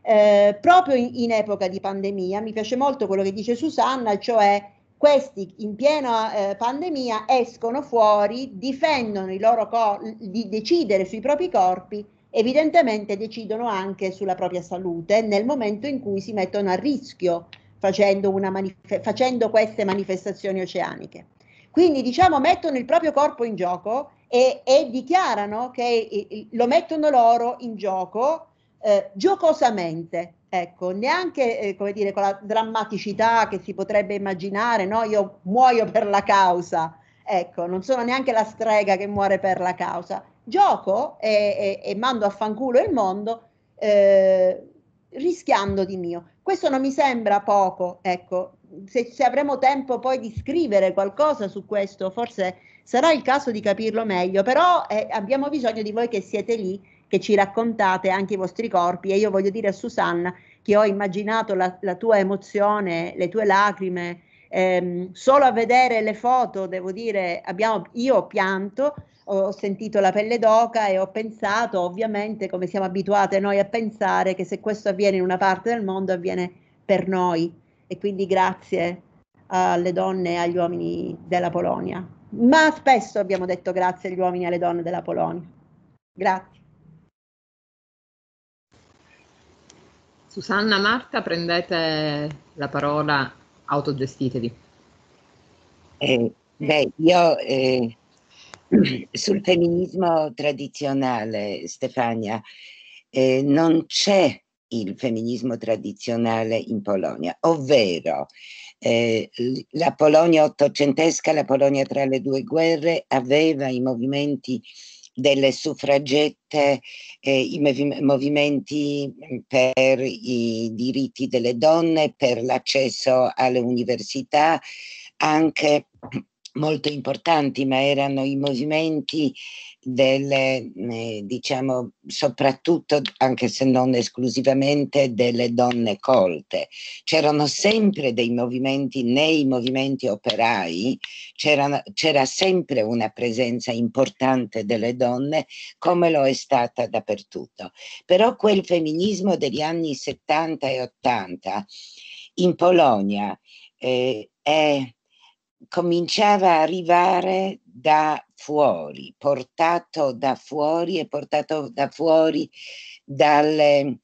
eh, proprio in, in epoca di pandemia. Mi piace molto quello che dice Susanna, cioè questi in piena eh, pandemia escono fuori, difendono i loro corpi, di decidere sui propri corpi evidentemente decidono anche sulla propria salute nel momento in cui si mettono a rischio facendo, manif- facendo queste manifestazioni oceaniche. Quindi diciamo mettono il proprio corpo in gioco e, e dichiarano che lo mettono loro in gioco eh, giocosamente, ecco, neanche eh, come dire, con la drammaticità che si potrebbe immaginare, no? io muoio per la causa, ecco, non sono neanche la strega che muore per la causa, gioco e, e, e mando a fanculo il mondo eh, rischiando di mio. Questo non mi sembra poco, ecco, se, se, avremo tempo poi di scrivere qualcosa su questo, forse sarà il caso di capirlo meglio, però eh, abbiamo bisogno di voi che siete lì, che ci raccontate anche i vostri corpi e io voglio dire a Susanna che ho immaginato la, la tua emozione, le tue lacrime, ehm, solo a vedere le foto, devo dire, abbiamo, io ho pianto, ho sentito la pelle d'oca e ho pensato, ovviamente, come siamo abituate noi a pensare, che se questo avviene in una parte del mondo avviene per noi. E quindi grazie alle donne e agli uomini della Polonia. Ma spesso abbiamo detto grazie agli uomini e alle donne della Polonia. Grazie. Susanna, Marta, prendete la parola, autogestitevi. Eh, beh, io eh, sul femminismo tradizionale, Stefania, eh, non c'è il femminismo tradizionale in Polonia, ovvero eh, la Polonia ottocentesca, la Polonia tra le due guerre, aveva i movimenti delle suffragette, eh, i movimenti per i diritti delle donne, per l'accesso alle università, anche molto importanti, ma erano i movimenti del, mm, eh, diciamo, soprattutto, anche se non esclusivamente, delle donne colte. C'erano sempre dei movimenti, nei movimenti operai, c'era sempre una presenza importante delle donne, come lo è stata dappertutto. Però quel femminismo degli anni 70 e 80 in Polonia eh, è cominciava a arrivare da fuori, portato da fuori e portato da fuori dalle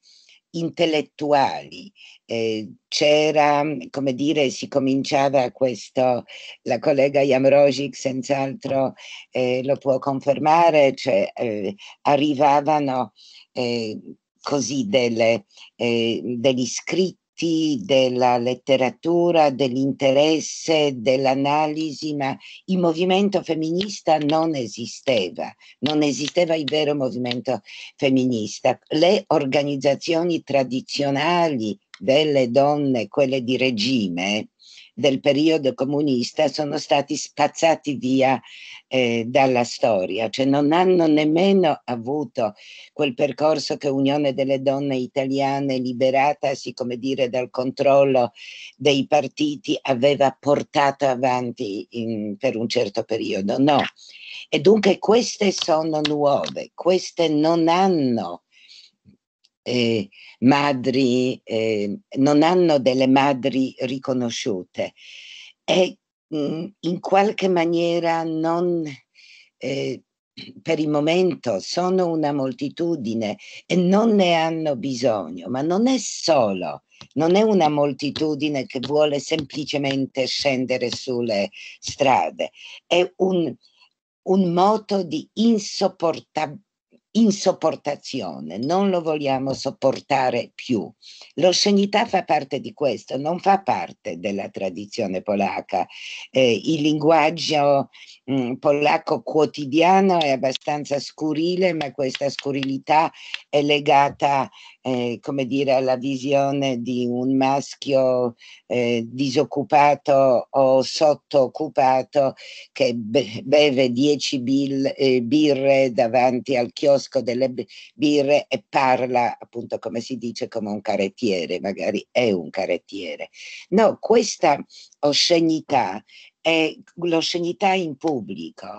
intellettuali. Eh, c'era, come dire, si cominciava questo, la collega Jamrogic senz'altro eh, lo può confermare, cioè, eh, arrivavano eh, così delle, eh, degli scritti della letteratura, dell'interesse, dell'analisi, ma il movimento femminista non esisteva, non esisteva il vero movimento femminista. Le organizzazioni tradizionali delle donne, quelle di regime, del periodo comunista sono stati spazzati via eh, dalla storia, cioè non hanno nemmeno avuto quel percorso che Unione delle Donne Italiane, liberatasi come dire dal controllo dei partiti, aveva portato avanti in, per un certo periodo. No. E dunque queste sono nuove, queste non hanno eh, madri, eh, non hanno delle madri riconosciute. E mh, mm, in qualche maniera non... Eh, per il momento sono una moltitudine e non ne hanno bisogno, ma non è solo, non è una moltitudine che vuole semplicemente scendere sulle strade, è un, un moto di insopportabilità insopportazione, non lo vogliamo sopportare più. L'oscenità fa parte di questo, non fa parte della tradizione polacca. Eh, il linguaggio mh, mm, polacco quotidiano è abbastanza scurile, ma questa scurilità è legata eh, come dire, alla visione di un maschio eh, disoccupato o sottooccupato che beve 10 eh, birre davanti al chiosco delle birre e parla, appunto, come si dice, come un carrettiere, magari è un carrettiere. No, questa oscenità è l'oscenità in pubblico,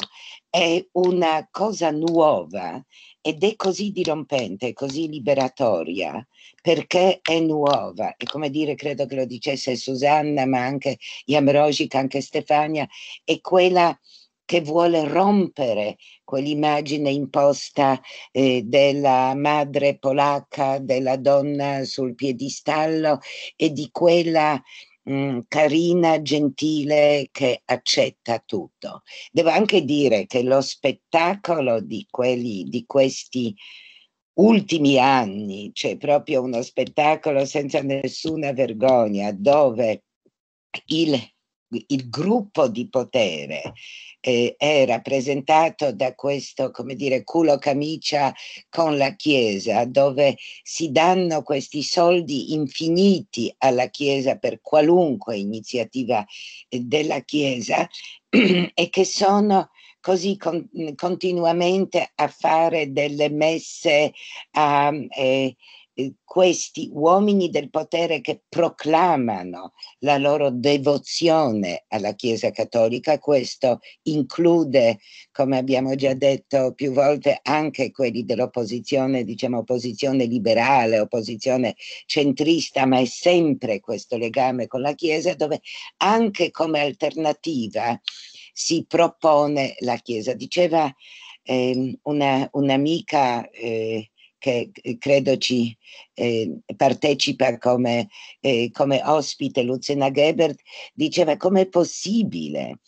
è una cosa nuova ed è così dirompente, così liberatoria, perché è nuova. E come dire, credo che lo dicesse Susanna, ma anche Jamrogic, anche Stefania, è quella che vuole rompere quell'immagine imposta eh, della madre polacca, della donna sul piedistallo e di quella mh, mm, carina, gentile, che accetta tutto. Devo anche dire che lo spettacolo di, quelli, di questi ultimi anni, c'è cioè proprio uno spettacolo senza nessuna vergogna, dove il il gruppo di potere eh, è rappresentato da questo, come dire, culo camicia con la Chiesa, dove si danno questi soldi infiniti alla Chiesa per qualunque iniziativa eh, della Chiesa e che sono così con, continuamente a fare delle messe a... Eh, eh, questi uomini del potere che proclamano la loro devozione alla Chiesa Cattolica, questo include, come abbiamo già detto più volte, anche quelli dell'opposizione, diciamo opposizione liberale, opposizione centrista, ma è sempre questo legame con la Chiesa dove anche come alternativa si propone la Chiesa. Diceva eh, una, un'amica eh, che eh, credo ci eh, partecipa come, eh, come ospite Luciana Gebert, diceva come è possibile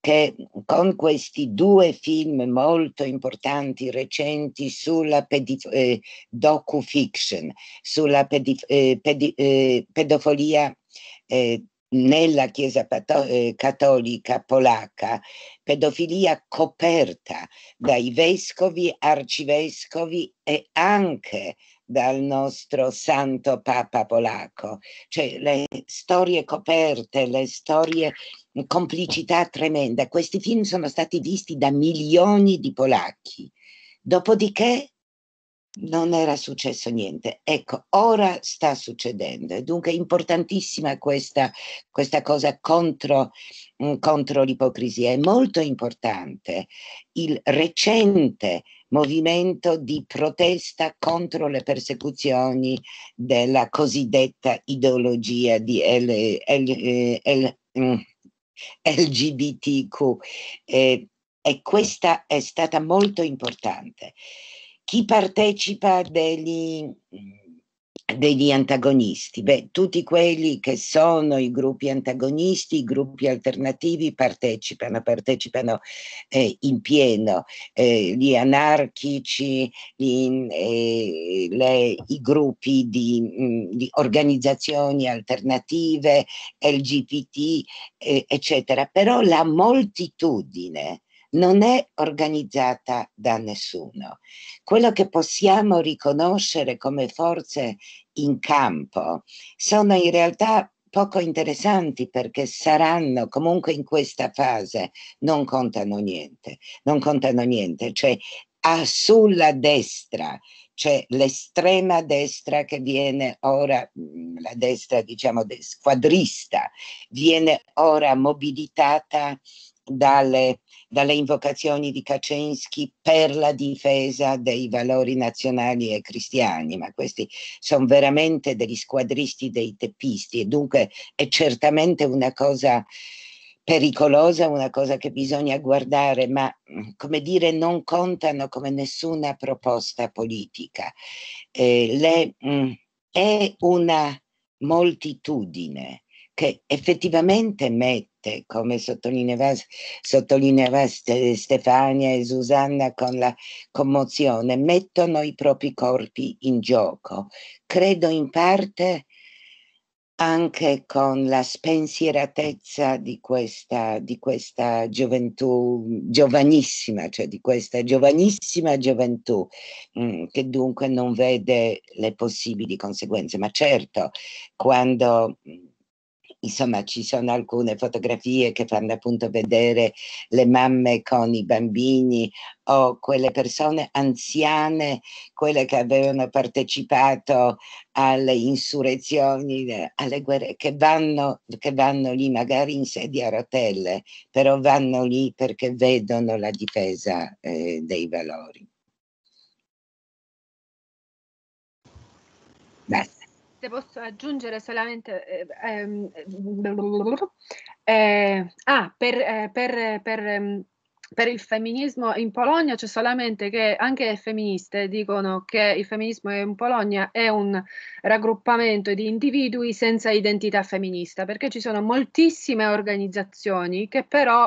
che con questi due film molto importanti, recenti, sulla pedif- eh, docu-fiction, sulla pedif- eh, pedi- eh, pedofilia eh, nella Chiesa eh, cattolica polacca pedofilia coperta dai vescovi, arcivescovi e anche dal nostro santo Papa polacco, cioè le storie coperte, le storie complicità tremenda. Questi film sono stati visti da milioni di polacchi. Dopodiché non era successo niente. Ecco, ora sta succedendo. Dunque è importantissima questa, questa cosa contro, mm, contro l'ipocrisia. È molto importante il recente movimento di protesta contro le persecuzioni della cosiddetta ideologia di L, L, eh, L, mh, mm, LGBTQ. Eh, e questa è stata molto importante chi partecipa degli, mm, degli antagonisti? Beh, tutti quelli che sono i gruppi antagonisti, i gruppi alternativi partecipano, partecipano eh, in pieno, eh, gli anarchici, gli, eh, le, i gruppi di, mm, di, organizzazioni alternative, LGBT, eh, eccetera, però la moltitudine non è organizzata da nessuno. Quello che possiamo riconoscere come forze in campo sono in realtà poco interessanti perché saranno comunque in questa fase non contano niente, non contano niente, cioè sulla destra c'è l'estrema destra che viene ora, mm, la destra diciamo squadrista, viene ora mobilitata dalle, dalle invocazioni di Kaczynski per la difesa dei valori nazionali e cristiani, ma questi sono veramente degli squadristi dei teppisti e dunque è certamente una cosa pericolosa, una cosa che bisogna guardare, ma come dire non contano come nessuna proposta politica. Eh, le, mh, mm, è una moltitudine che effettivamente mette, come sottolineava Stefania e Susanna con la commozione, mettono i propri corpi in gioco. Credo in parte anche con la spensieratezza di questa, di questa gioventù giovanissima, cioè di questa giovanissima gioventù, mm, che dunque non vede le possibili conseguenze. Ma certo, quando mm, insomma ci sono alcune fotografie che fanno appunto vedere le mamme con i bambini o quelle persone anziane, quelle che avevano partecipato alle insurrezioni, alle guerre, che vanno, che vanno lì magari in sedia a rotelle, però vanno lì perché vedono la difesa eh, dei valori. se posso aggiungere solamente eh, ehm, eh, ah, per, eh, per, per, ehm, per, il femminismo in Polonia c'è solamente che anche le femministe dicono che il femminismo in Polonia è un raggruppamento di individui senza identità femminista, perché ci sono moltissime organizzazioni che però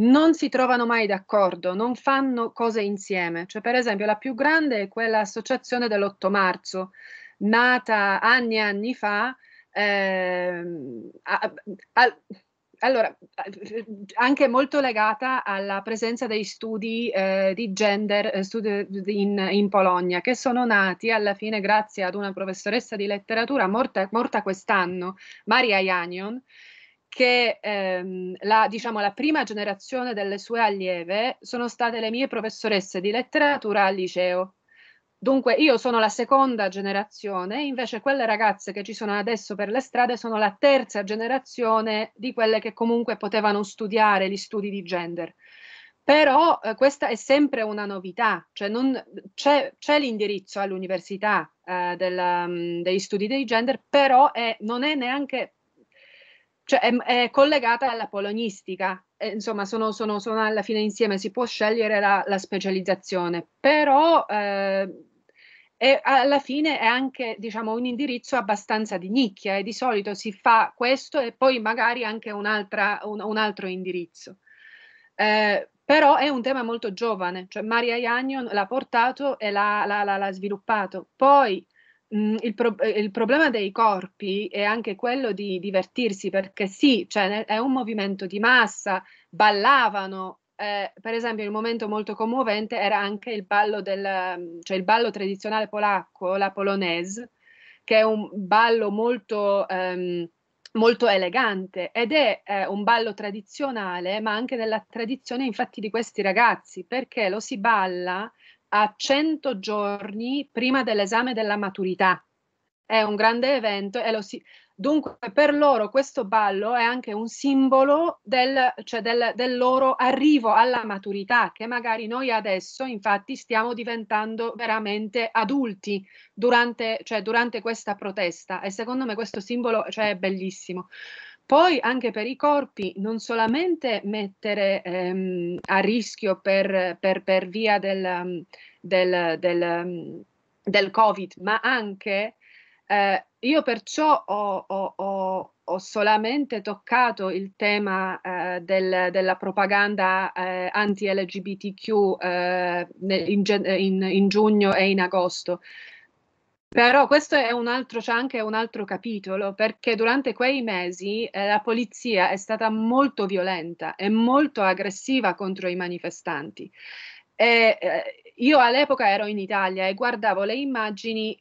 non si trovano mai d'accordo, non fanno cose insieme. Cioè, per esempio, la più grande è quella associazione dell'8 marzo, nata anni e anni fa, ehm, a, a, allora, anche molto legata alla presenza dei studi eh, di gender eh, studi in, in, Polonia, che sono nati alla fine grazie ad una professoressa di letteratura morta, morta quest'anno, Maria Janion, che ehm, la, diciamo, la prima generazione delle sue allieve sono state le mie professoresse di letteratura al liceo. Dunque, io sono la seconda generazione, invece quelle ragazze che ci sono adesso per le strade sono la terza generazione di quelle che comunque potevano studiare gli studi di gender. Però eh, questa è sempre una novità, cioè non, c'è, c'è, l'indirizzo all'università eh, del, um, degli studi di gender, però è, non è neanche cioè è, è, collegata alla polonistica, eh, insomma sono, sono, sono, alla fine insieme, si può scegliere la, la specializzazione, però eh, e alla fine è anche diciamo, un indirizzo abbastanza di nicchia e di solito si fa questo e poi magari anche un, un altro indirizzo. Eh, però è un tema molto giovane, cioè Maria Iagnon l'ha portato e l'ha, l'ha, l'ha sviluppato. Poi mh, mm, il, pro- eh, il, problema dei corpi è anche quello di divertirsi, perché sì, cioè, è un movimento di massa, ballavano eh, per esempio, il momento molto commovente era anche il ballo, del, cioè il ballo tradizionale polacco, la polonese, che è un ballo molto, ehm, molto elegante ed è eh, un ballo tradizionale, ma anche della tradizione infatti di questi ragazzi, perché lo si balla a 100 giorni prima dell'esame della maturità è un grande evento e lo si... Dunque, per loro questo ballo è anche un simbolo del, cioè del, del, loro arrivo alla maturità, che magari noi adesso infatti stiamo diventando veramente adulti durante, cioè, durante questa protesta e secondo me questo simbolo cioè, è bellissimo. Poi anche per i corpi, non solamente mettere ehm, a rischio per, per, per via del, del, del Covid, ma anche eh, io perciò ho, ho, ho, ho, solamente toccato il tema eh, del, della propaganda eh, anti-LGBTQ eh, in, in, in, giugno e in agosto. Però questo è un altro, c'è anche un altro capitolo, perché durante quei mesi eh, la polizia è stata molto violenta e molto aggressiva contro i manifestanti. E, eh, io all'epoca ero in Italia e guardavo le immagini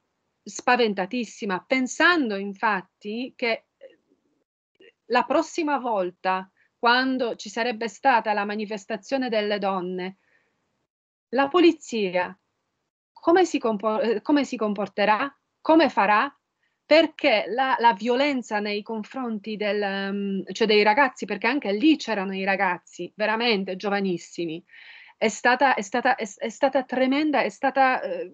spaventatissima, pensando infatti che eh, la prossima volta, quando ci sarebbe stata la manifestazione delle donne, la polizia come si, compor- eh, come si comporterà, come farà, perché la, la violenza nei confronti del, mm, cioè dei ragazzi, perché anche lì c'erano i ragazzi veramente giovanissimi, è stata, è stata, è, è stata tremenda, è stata... Eh,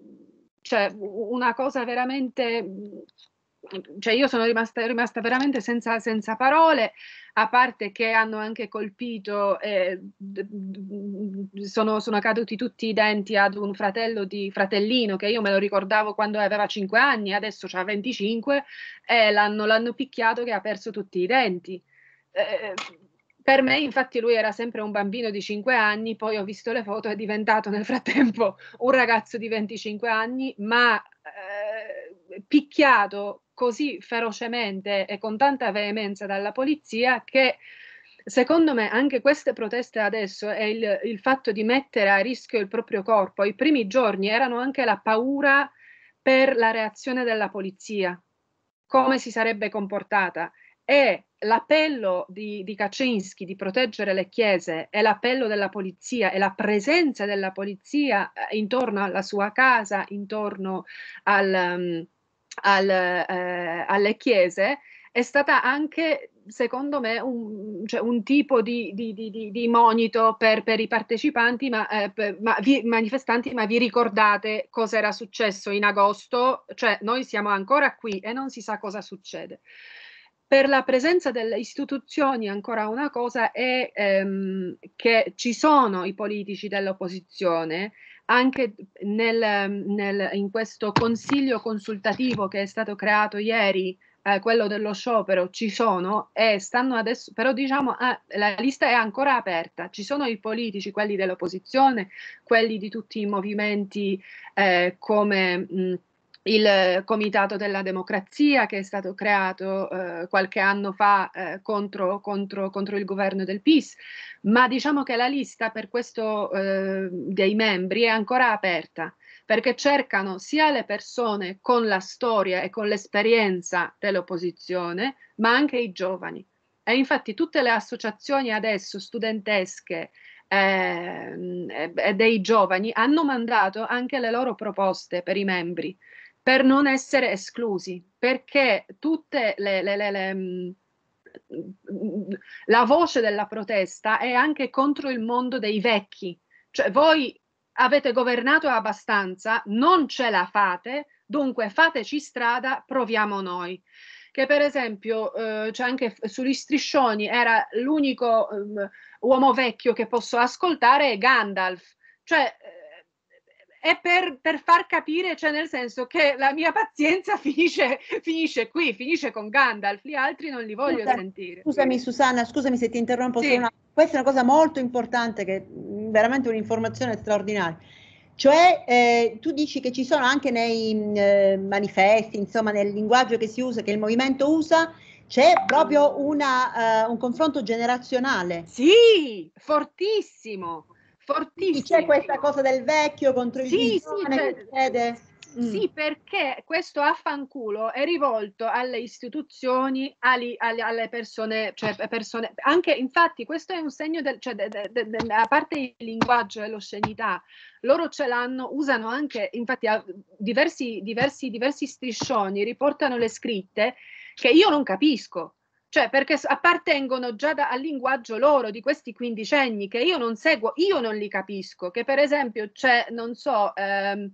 cioè una cosa veramente mm, cioè io sono rimasta, rimasta veramente senza, senza, parole, a parte che hanno anche colpito, eh, sono, sono, caduti tutti i denti ad un fratello di fratellino che io me lo ricordavo quando aveva 5 anni, adesso ha 25 e l'hanno, l'hanno picchiato che ha perso tutti i denti. Eh, per me, infatti, lui era sempre un bambino di 5 anni, poi ho visto le foto, è diventato nel frattempo un ragazzo di 25 anni, ma eh, picchiato così ferocemente e con tanta veemenza dalla polizia che secondo me anche queste proteste adesso e il, il, fatto di mettere a rischio il proprio corpo, i primi giorni erano anche la paura per la reazione della polizia, come si sarebbe comportata e l'appello di, di, Kaczynski di proteggere le chiese e l'appello della polizia e la presenza della polizia eh, intorno alla sua casa, intorno al, mm, al, eh, alle chiese, è stata anche, secondo me, un, cioè un tipo di, di, di, di monito per, per, i partecipanti, ma, eh, per, ma vi, manifestanti, ma vi ricordate cosa era successo in agosto? Cioè, noi siamo ancora qui e non si sa cosa succede. Per la presenza delle istituzioni ancora una cosa è ehm, che ci sono i politici dell'opposizione anche nel, nel, in questo consiglio consultativo che è stato creato ieri eh, quello dello sciopero ci sono e stanno adesso, però diciamo ah, la lista è ancora aperta, ci sono i politici, quelli dell'opposizione, quelli di tutti i movimenti eh, come mh, il eh, Comitato della Democrazia che è stato creato eh, qualche anno fa eh, contro, contro, contro, il governo del PIS, ma diciamo che la lista per questo eh, dei membri è ancora aperta perché cercano sia le persone con la storia e con l'esperienza dell'opposizione, ma anche i giovani. E infatti tutte le associazioni adesso studentesche, eh, dei giovani hanno mandato anche le loro proposte per i membri per non essere esclusi, perché tutte le, le, le, le mm, mm, la voce della protesta è anche contro il mondo dei vecchi, cioè voi avete governato abbastanza, non ce la fate, dunque fateci strada, proviamo noi. Che per esempio eh, cioè anche sugli striscioni era l'unico eh, uomo vecchio che posso ascoltare è Gandalf, cioè eh, è per, per, far capire, cioè nel senso che la mia pazienza finisce, finisce qui, finisce con Gandalf, gli altri non li voglio Scusa, sentire. Scusami Susanna, scusami se ti interrompo, sì. una, questa è una cosa molto importante, che veramente un'informazione straordinaria. Cioè eh, tu dici che ci sono anche nei eh, manifesti, insomma nel linguaggio che si usa, che il movimento usa, c'è proprio una, uh, un confronto generazionale. Sì, fortissimo, fortissimo. C'è questa cosa del vecchio contro il sì, giovane sì, per... mm. Sì, perché questo affanculo è rivolto alle istituzioni, ali, ali, alle persone, cioè persone, anche infatti questo è un segno, del, cioè, de, de, de, a parte il linguaggio e l'oscenità, loro ce l'hanno, usano anche, infatti diversi, diversi, diversi striscioni riportano le scritte che io non capisco cioè perché appartengono già da, al linguaggio loro di questi quindicenni che io non seguo, io non li capisco, che per esempio c'è, non so, ehm,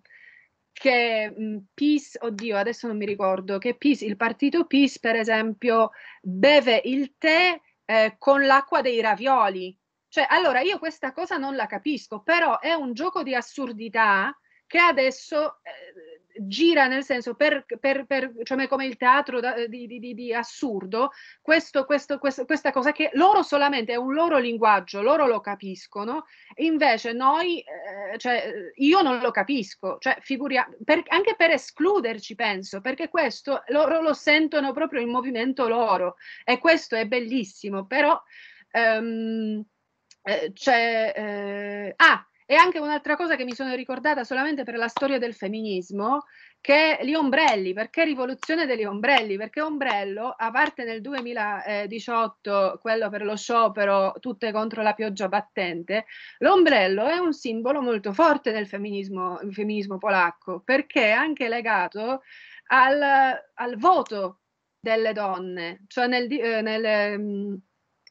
che mh, mhmm, PIS, oddio adesso non mi ricordo, che PIS, il partito PIS per esempio beve il tè eh, con l'acqua dei ravioli, cioè allora io questa cosa non la capisco, però è un gioco di assurdità che adesso... Eh, gira nel senso per, per, per cioè come il teatro da, eh, di, di, di, assurdo, questo, questo, questo, questa cosa che loro solamente è un loro linguaggio, loro lo capiscono, invece noi, eh, cioè, eh, io non lo capisco, cioè, figuria, per, anche per escluderci penso, perché questo loro lo sentono proprio in movimento loro e questo è bellissimo, però... Ehm, eh, cioè, eh, ah, e anche un'altra cosa che mi sono ricordata solamente per la storia del femminismo, che gli ombrelli, perché rivoluzione degli ombrelli? Perché ombrello, a parte nel 2018, quello per lo sciopero, tutte contro la pioggia battente, l'ombrello è un simbolo molto forte del femminismo, femminismo polacco, perché è anche legato al, al voto delle donne, cioè nel... Eh, nel mm,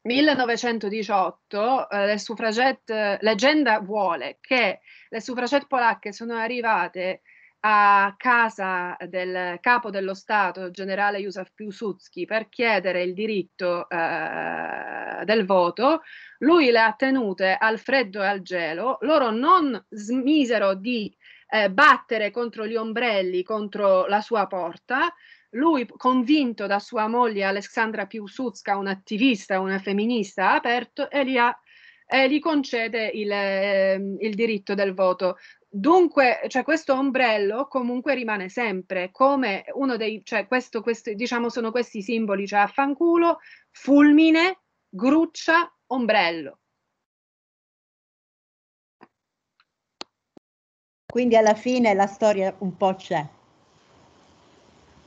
1918 eh, le suffragette, leggenda vuole che le suffragette polacche sono arrivate a casa del capo dello Stato, generale Józef Piłsudski, per chiedere il diritto eh, del voto. Lui le ha tenute al freddo e al gelo. Loro non smisero di eh, battere contro gli ombrelli, contro la sua porta, lui, convinto da sua moglie Alexandra Piłsudska, un'attivista, una femminista, ha aperto e gli, ha, e gli concede il, eh, il diritto del voto. Dunque, cioè, questo ombrello comunque rimane sempre come uno dei, cioè, questo, questo, diciamo, sono questi simboli, cioè affanculo, fulmine, gruccia, ombrello. Quindi alla fine la storia un po' c'è.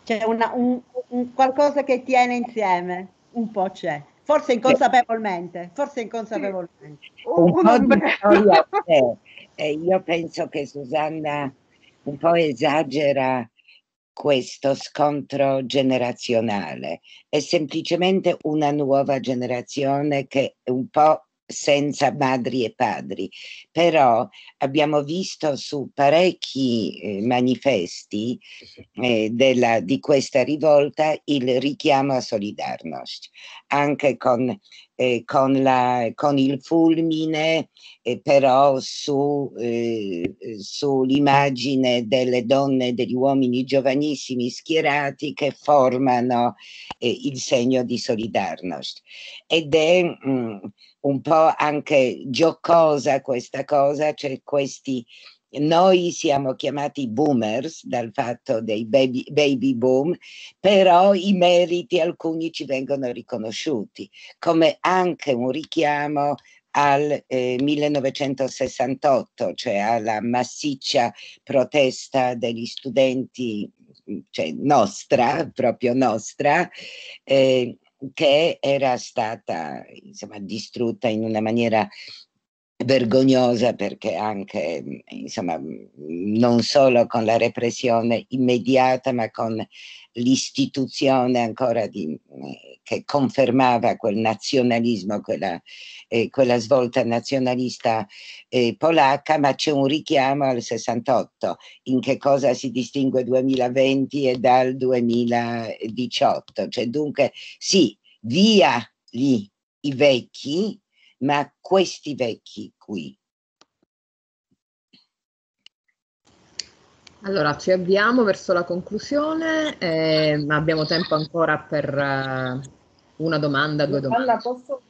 C'è una, un, un qualcosa che tiene insieme, un po' c'è forse inconsapevolmente, forse inconsapevolmente. Sì, un po' di storia c'è. io penso che Susanna un po' esagera questo scontro generazionale, è semplicemente una nuova generazione che un po' senza madri e padri, però abbiamo visto su parecchi eh, manifesti eh, della, di questa rivolta il richiamo a Solidarnosc, anche con eh, con, la, con, il fulmine, eh, però su, eh, sull'immagine delle donne e degli uomini giovanissimi schierati che formano eh, il segno di Solidarnosc. Ed è mh, mm, un po' anche giocosa questa cosa, cioè questi noi siamo chiamati boomers dal fatto dei baby, baby boom, però i meriti alcuni ci vengono riconosciuti, come anche un richiamo al eh, 1968, cioè alla massiccia protesta degli studenti, cioè nostra, proprio nostra, eh, che era stata insomma, distrutta in una maniera vergognosa perché anche, mhmm, insomma, mhmm, non solo con la repressione immediata, ma con l'istituzione ancora di, mhmm, che confermava quel nazionalismo, quella, eh, quella svolta nazionalista eh, polacca, ma c'è un richiamo al 68. In che cosa si distingue 2020 e dal 2018? Cioè, dunque, sì, via lì i vecchi ma questi vecchi qui. Allora, ci avviamo verso la conclusione, eh, ma abbiamo tempo ancora per uh, una domanda, due domande. Giovanna, posso...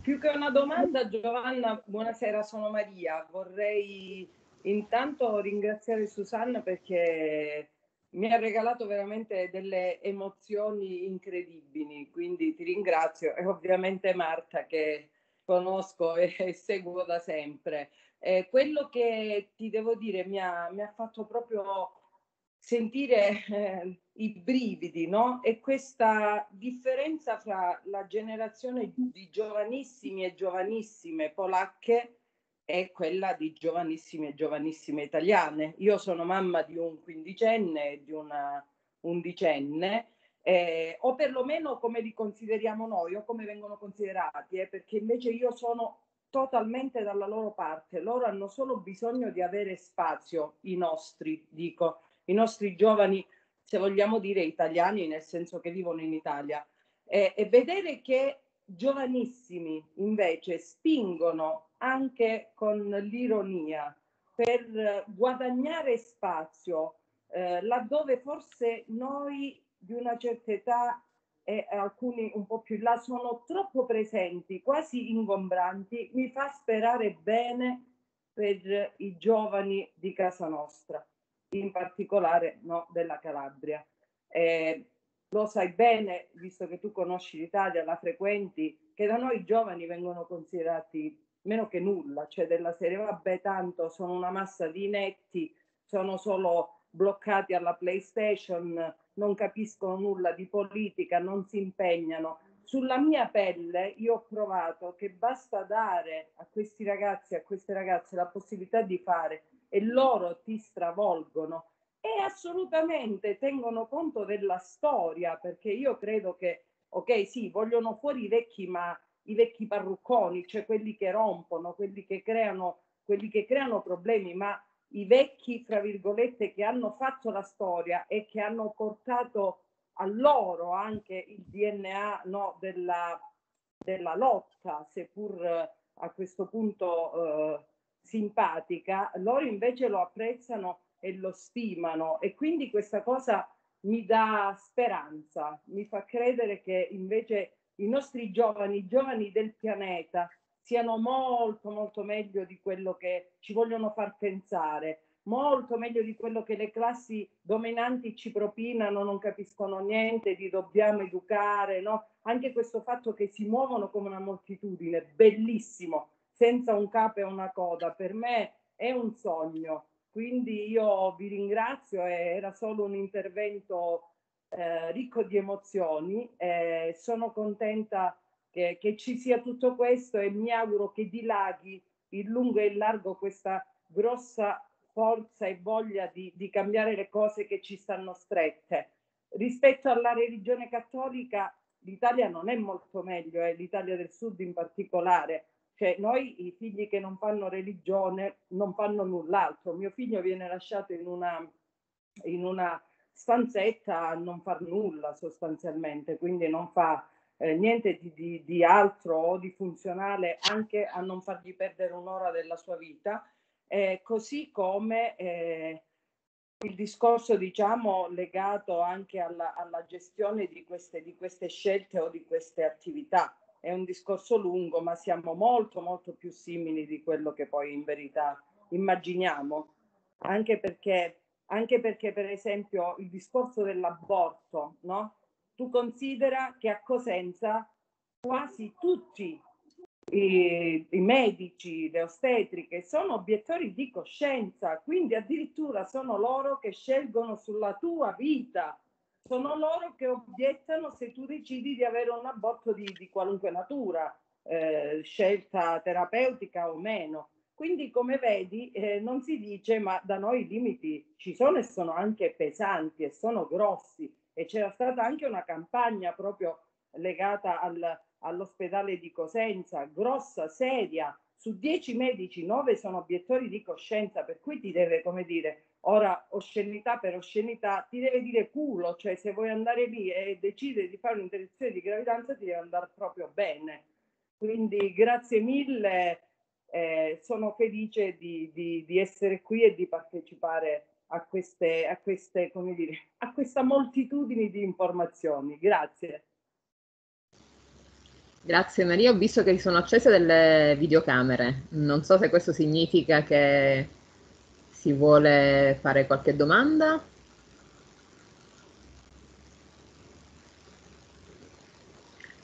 Più che una domanda, Giovanna, buonasera, sono Maria. Vorrei intanto ringraziare Susanna perché mi ha regalato veramente delle emozioni incredibili, quindi ti ringrazio e ovviamente Marta che conosco e, e seguo da sempre. Eh, quello che ti devo dire mi ha, mi ha fatto proprio sentire eh, i brividi, no? E questa differenza fra la generazione di giovanissimi e giovanissime polacche è quella di giovanissime e giovanissime italiane. Io sono mamma di un quindicenne e di una undicenne, eh, o perlomeno come li consideriamo noi o come vengono considerati, eh, perché invece io sono totalmente dalla loro parte. Loro hanno solo bisogno di avere spazio, i nostri, dico, i nostri giovani, se vogliamo dire italiani, nel senso che vivono in Italia. Eh, e vedere che giovanissimi invece spingono anche con l'ironia per guadagnare spazio eh, laddove forse noi di una certa età e alcuni un po' più in là sono troppo presenti, quasi ingombranti, mi fa sperare bene per i giovani di casa nostra, in particolare no, della Calabria. Eh, lo sai bene, visto che tu conosci l'Italia, la frequenti, che da noi i giovani vengono considerati meno che nulla, cioè della serie vabbè tanto sono una massa di netti, sono solo bloccati alla PlayStation, non capiscono nulla di politica, non si impegnano. Sulla mia pelle io ho provato che basta dare a questi ragazzi, a queste ragazze la possibilità di fare e loro ti stravolgono e assolutamente tengono conto della storia, perché io credo che, ok, sì, vogliono fuori i vecchi, ma i vecchi parrucconi, cioè quelli che rompono, quelli che creano, quelli che creano problemi, ma i vecchi, fra virgolette, che hanno fatto la storia e che hanno portato a loro anche il DNA no, della, della lotta, seppur eh, a questo punto eh, simpatica, loro invece lo apprezzano e lo stimano e quindi questa cosa mi dà speranza, mi fa credere che invece i nostri giovani, i giovani del pianeta, siano molto molto meglio di quello che ci vogliono far pensare, molto meglio di quello che le classi dominanti ci propinano, non capiscono niente, di dobbiamo educare, no? Anche questo fatto che si muovono come una moltitudine, bellissimo, senza un capo e una coda, per me è un sogno quindi io vi ringrazio, eh, era solo un intervento eh, ricco di emozioni, eh, sono contenta che, che, ci sia tutto questo e mi auguro che dilaghi in lungo e in largo questa grossa forza e voglia di, di cambiare le cose che ci stanno strette. Rispetto alla religione cattolica, l'Italia non è molto meglio, eh, l'Italia del Sud in particolare cioè, noi i figli che non fanno religione non fanno null'altro. Mio figlio viene lasciato in una, in una stanzetta a non far nulla sostanzialmente, quindi non fa eh, niente di, di, di altro o di funzionale anche a non fargli perdere un'ora della sua vita. Eh, così come eh, il discorso diciamo legato anche alla, alla gestione di queste, di queste scelte o di queste attività è un discorso lungo, ma siamo molto, molto più simili di quello che poi in verità immaginiamo, anche perché, anche perché per esempio il discorso dell'aborto, no? tu considera che a Cosenza quasi tutti i, i, medici, le ostetriche sono obiettori di coscienza, quindi addirittura sono loro che scelgono sulla tua vita sono loro che obiettano se tu decidi di avere un aborto di, di qualunque natura, eh, scelta terapeutica o meno. Quindi come vedi eh, non si dice ma da noi i limiti ci sono e sono anche pesanti e sono grossi e c'era stata anche una campagna proprio legata al, all'ospedale di Cosenza, grossa, seria, su dieci medici nove sono obiettori di coscienza per cui ti deve come dire Ora, oscenità per oscenità, ti deve dire culo, cioè se vuoi andare lì e decidere di fare un'interruzione di gravidanza ti deve andare proprio bene. Quindi grazie mille, eh, sono felice di, di, di, essere qui e di partecipare a, queste, a, queste, dire, a questa moltitudine di informazioni. Grazie. Grazie Maria, ho visto che si sono accese delle videocamere, non so se questo significa che si vuole fare qualche domanda.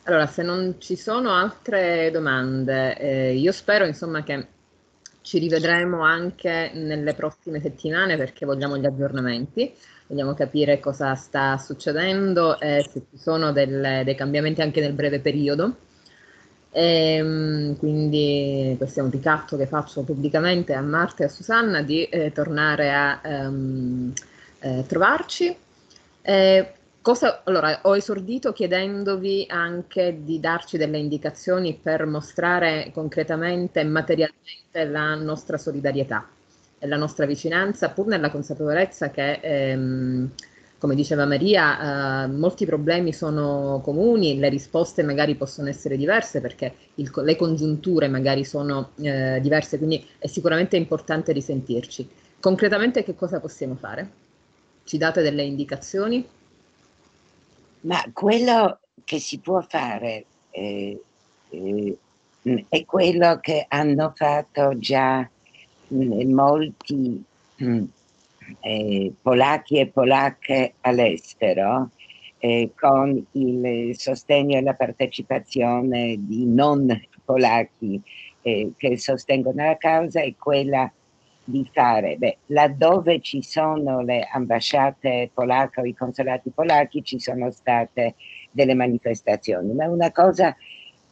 Allora, se non ci sono altre domande, eh, io spero insomma che ci rivedremo anche nelle prossime settimane perché vogliamo gli aggiornamenti, vogliamo capire cosa sta succedendo e se ci sono delle, dei cambiamenti anche nel breve periodo e, ehm, quindi questo è un ricatto che faccio pubblicamente a Marta e a Susanna di eh, tornare a ehm, eh, trovarci. Eh, cosa, allora, ho esordito chiedendovi anche di darci delle indicazioni per mostrare concretamente e materialmente la nostra solidarietà e la nostra vicinanza, pur nella consapevolezza che ehm, come diceva Maria, eh, molti problemi sono comuni, le risposte magari possono essere diverse perché il, le congiunture magari sono eh, diverse, quindi è sicuramente importante risentirci. Concretamente che cosa possiamo fare? Ci date delle indicazioni? Ma quello che si può fare eh, eh è quello che hanno fatto già mm, molti mm, eh, polacchi e polacche all'estero eh, con il sostegno e la partecipazione di non polacchi eh, che sostengono la causa è quella di fare, beh, laddove ci sono le ambasciate polacche o i consolati polacchi ci sono state delle manifestazioni, ma una cosa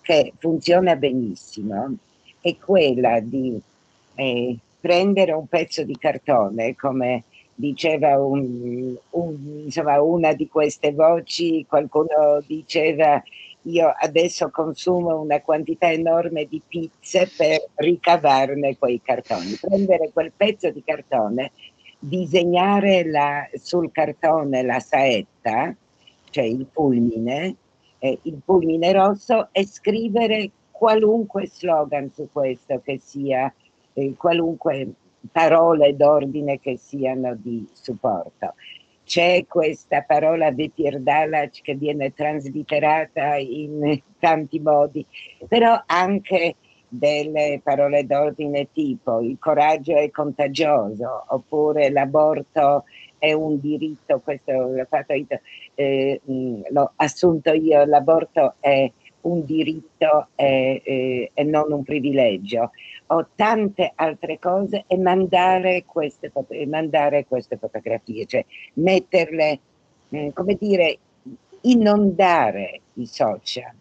che funziona benissimo è quella di eh, prendere un pezzo di cartone come diceva un, un, insomma, una di queste voci, qualcuno diceva io adesso consumo una quantità enorme di pizze per ricavarne quei cartoni, prendere quel pezzo di cartone, disegnare la, sul cartone la saetta, cioè il fulmine, eh, il fulmine rosso e scrivere qualunque slogan su questo che sia, eh, qualunque parole d'ordine che siano di supporto. C'è questa parola di Pierdalac che viene translitterata in tanti modi, però anche delle parole d'ordine tipo il coraggio è contagioso oppure l'aborto è un diritto, questo l'ho fatto io, eh, l'ho assunto io, l'aborto è un diritto e, e, e non un privilegio, o tante altre cose e mandare queste, mandare queste fotografie, cioè metterle, eh, come dire, inondare i social.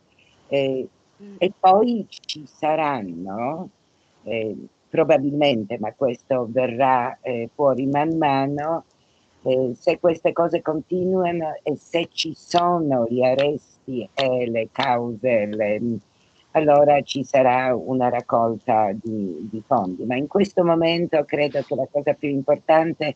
Eh, E poi ci saranno, eh, probabilmente, ma questo verrà eh, fuori man mano, eh, se queste cose continuano e se ci sono gli arresti costi e le cause, le, allora ci sarà una raccolta di, di, fondi. Ma in questo momento credo che la cosa più importante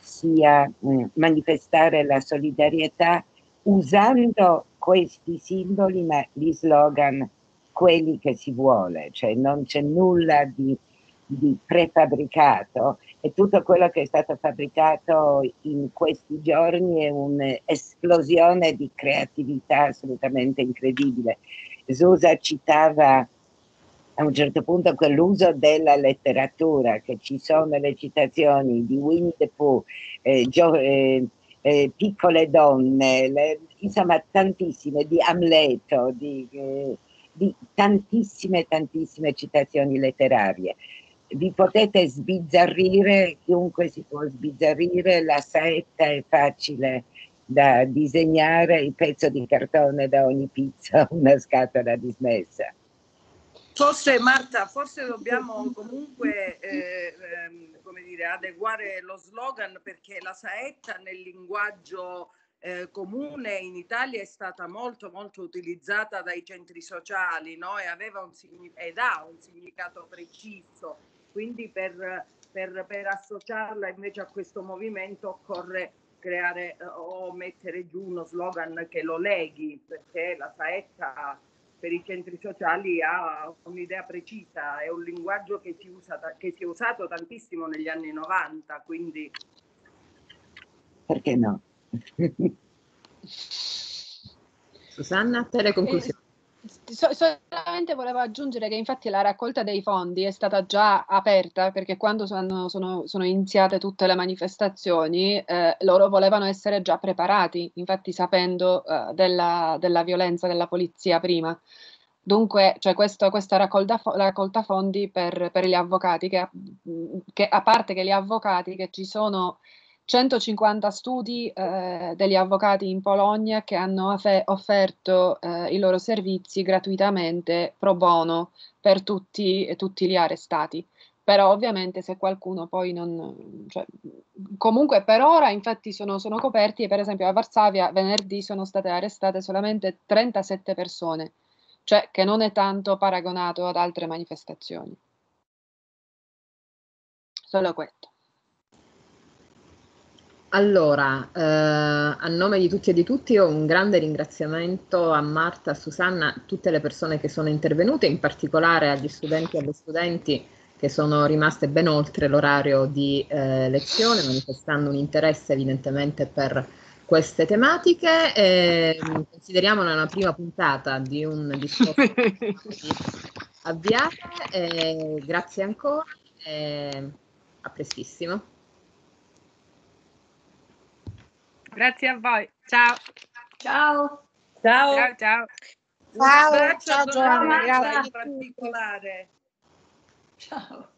sia mh, mm, manifestare la solidarietà usando questi simboli, ma gli slogan quelli che si vuole, cioè non c'è nulla di di prefabbricato e tutto quello che è stato fabbricato in questi giorni è un'esplosione di creatività assolutamente incredibile. Zusa citava a un certo punto quell'uso della letteratura, che ci sono le citazioni di Winnie the Pooh, eh, Gio- eh, eh, Piccole donne, le, insomma tantissime, di Amleto, di, eh, di tantissime, tantissime citazioni letterarie vi potete sbizzarrire, chiunque si può sbizzarrire, la saetta è facile da disegnare, il pezzo di cartone da ogni pizza, una scatola dismessa. Forse Marta, forse dobbiamo comunque eh, ehm, come dire, adeguare lo slogan perché la saetta nel linguaggio eh, comune in Italia è stata molto molto utilizzata dai centri sociali no? e aveva un, ed ha un significato preciso quindi per, per, per associarla invece a questo movimento occorre creare eh, o mettere giù uno slogan che lo leghi, perché la saetta per i centri sociali ha un'idea precisa, è un linguaggio che si, usa, che si è usato tantissimo negli anni 90, quindi... Perché no? Susanna, te le conclusioni. So, solamente volevo aggiungere che infatti la raccolta dei fondi è stata già aperta perché quando sono, sono, sono iniziate tutte le manifestazioni eh, loro volevano essere già preparati, infatti sapendo eh, della, della, violenza della polizia prima. Dunque, cioè questo, questa raccolta, raccolta fondi per, per, gli avvocati, che, mm, che a parte che gli avvocati che ci sono 150 studi eh, degli avvocati in Polonia che hanno offerto eh, i loro servizi gratuitamente pro bono per tutti, tutti, gli arrestati. Però ovviamente se qualcuno poi non... Cioè, comunque per ora infatti sono, sono coperti e per esempio a Varsavia venerdì sono state arrestate solamente 37 persone, cioè che non è tanto paragonato ad altre manifestazioni. Solo questo. Allora, eh, a nome di tutti e di tutti un grande ringraziamento a Marta, a Susanna, a tutte le persone che sono intervenute, in particolare agli studenti e alle studenti che sono rimaste ben oltre l'orario di eh, lezione, manifestando un interesse evidentemente per queste tematiche. Eh, consideriamola una prima puntata di un discorso avviato. Eh, grazie ancora e eh, a prestissimo. Grazie a voi. Ciao. Ciao. Ciao. Ciao. Ciao. Ciao, ciao Giovanna, grazie. In Ciao.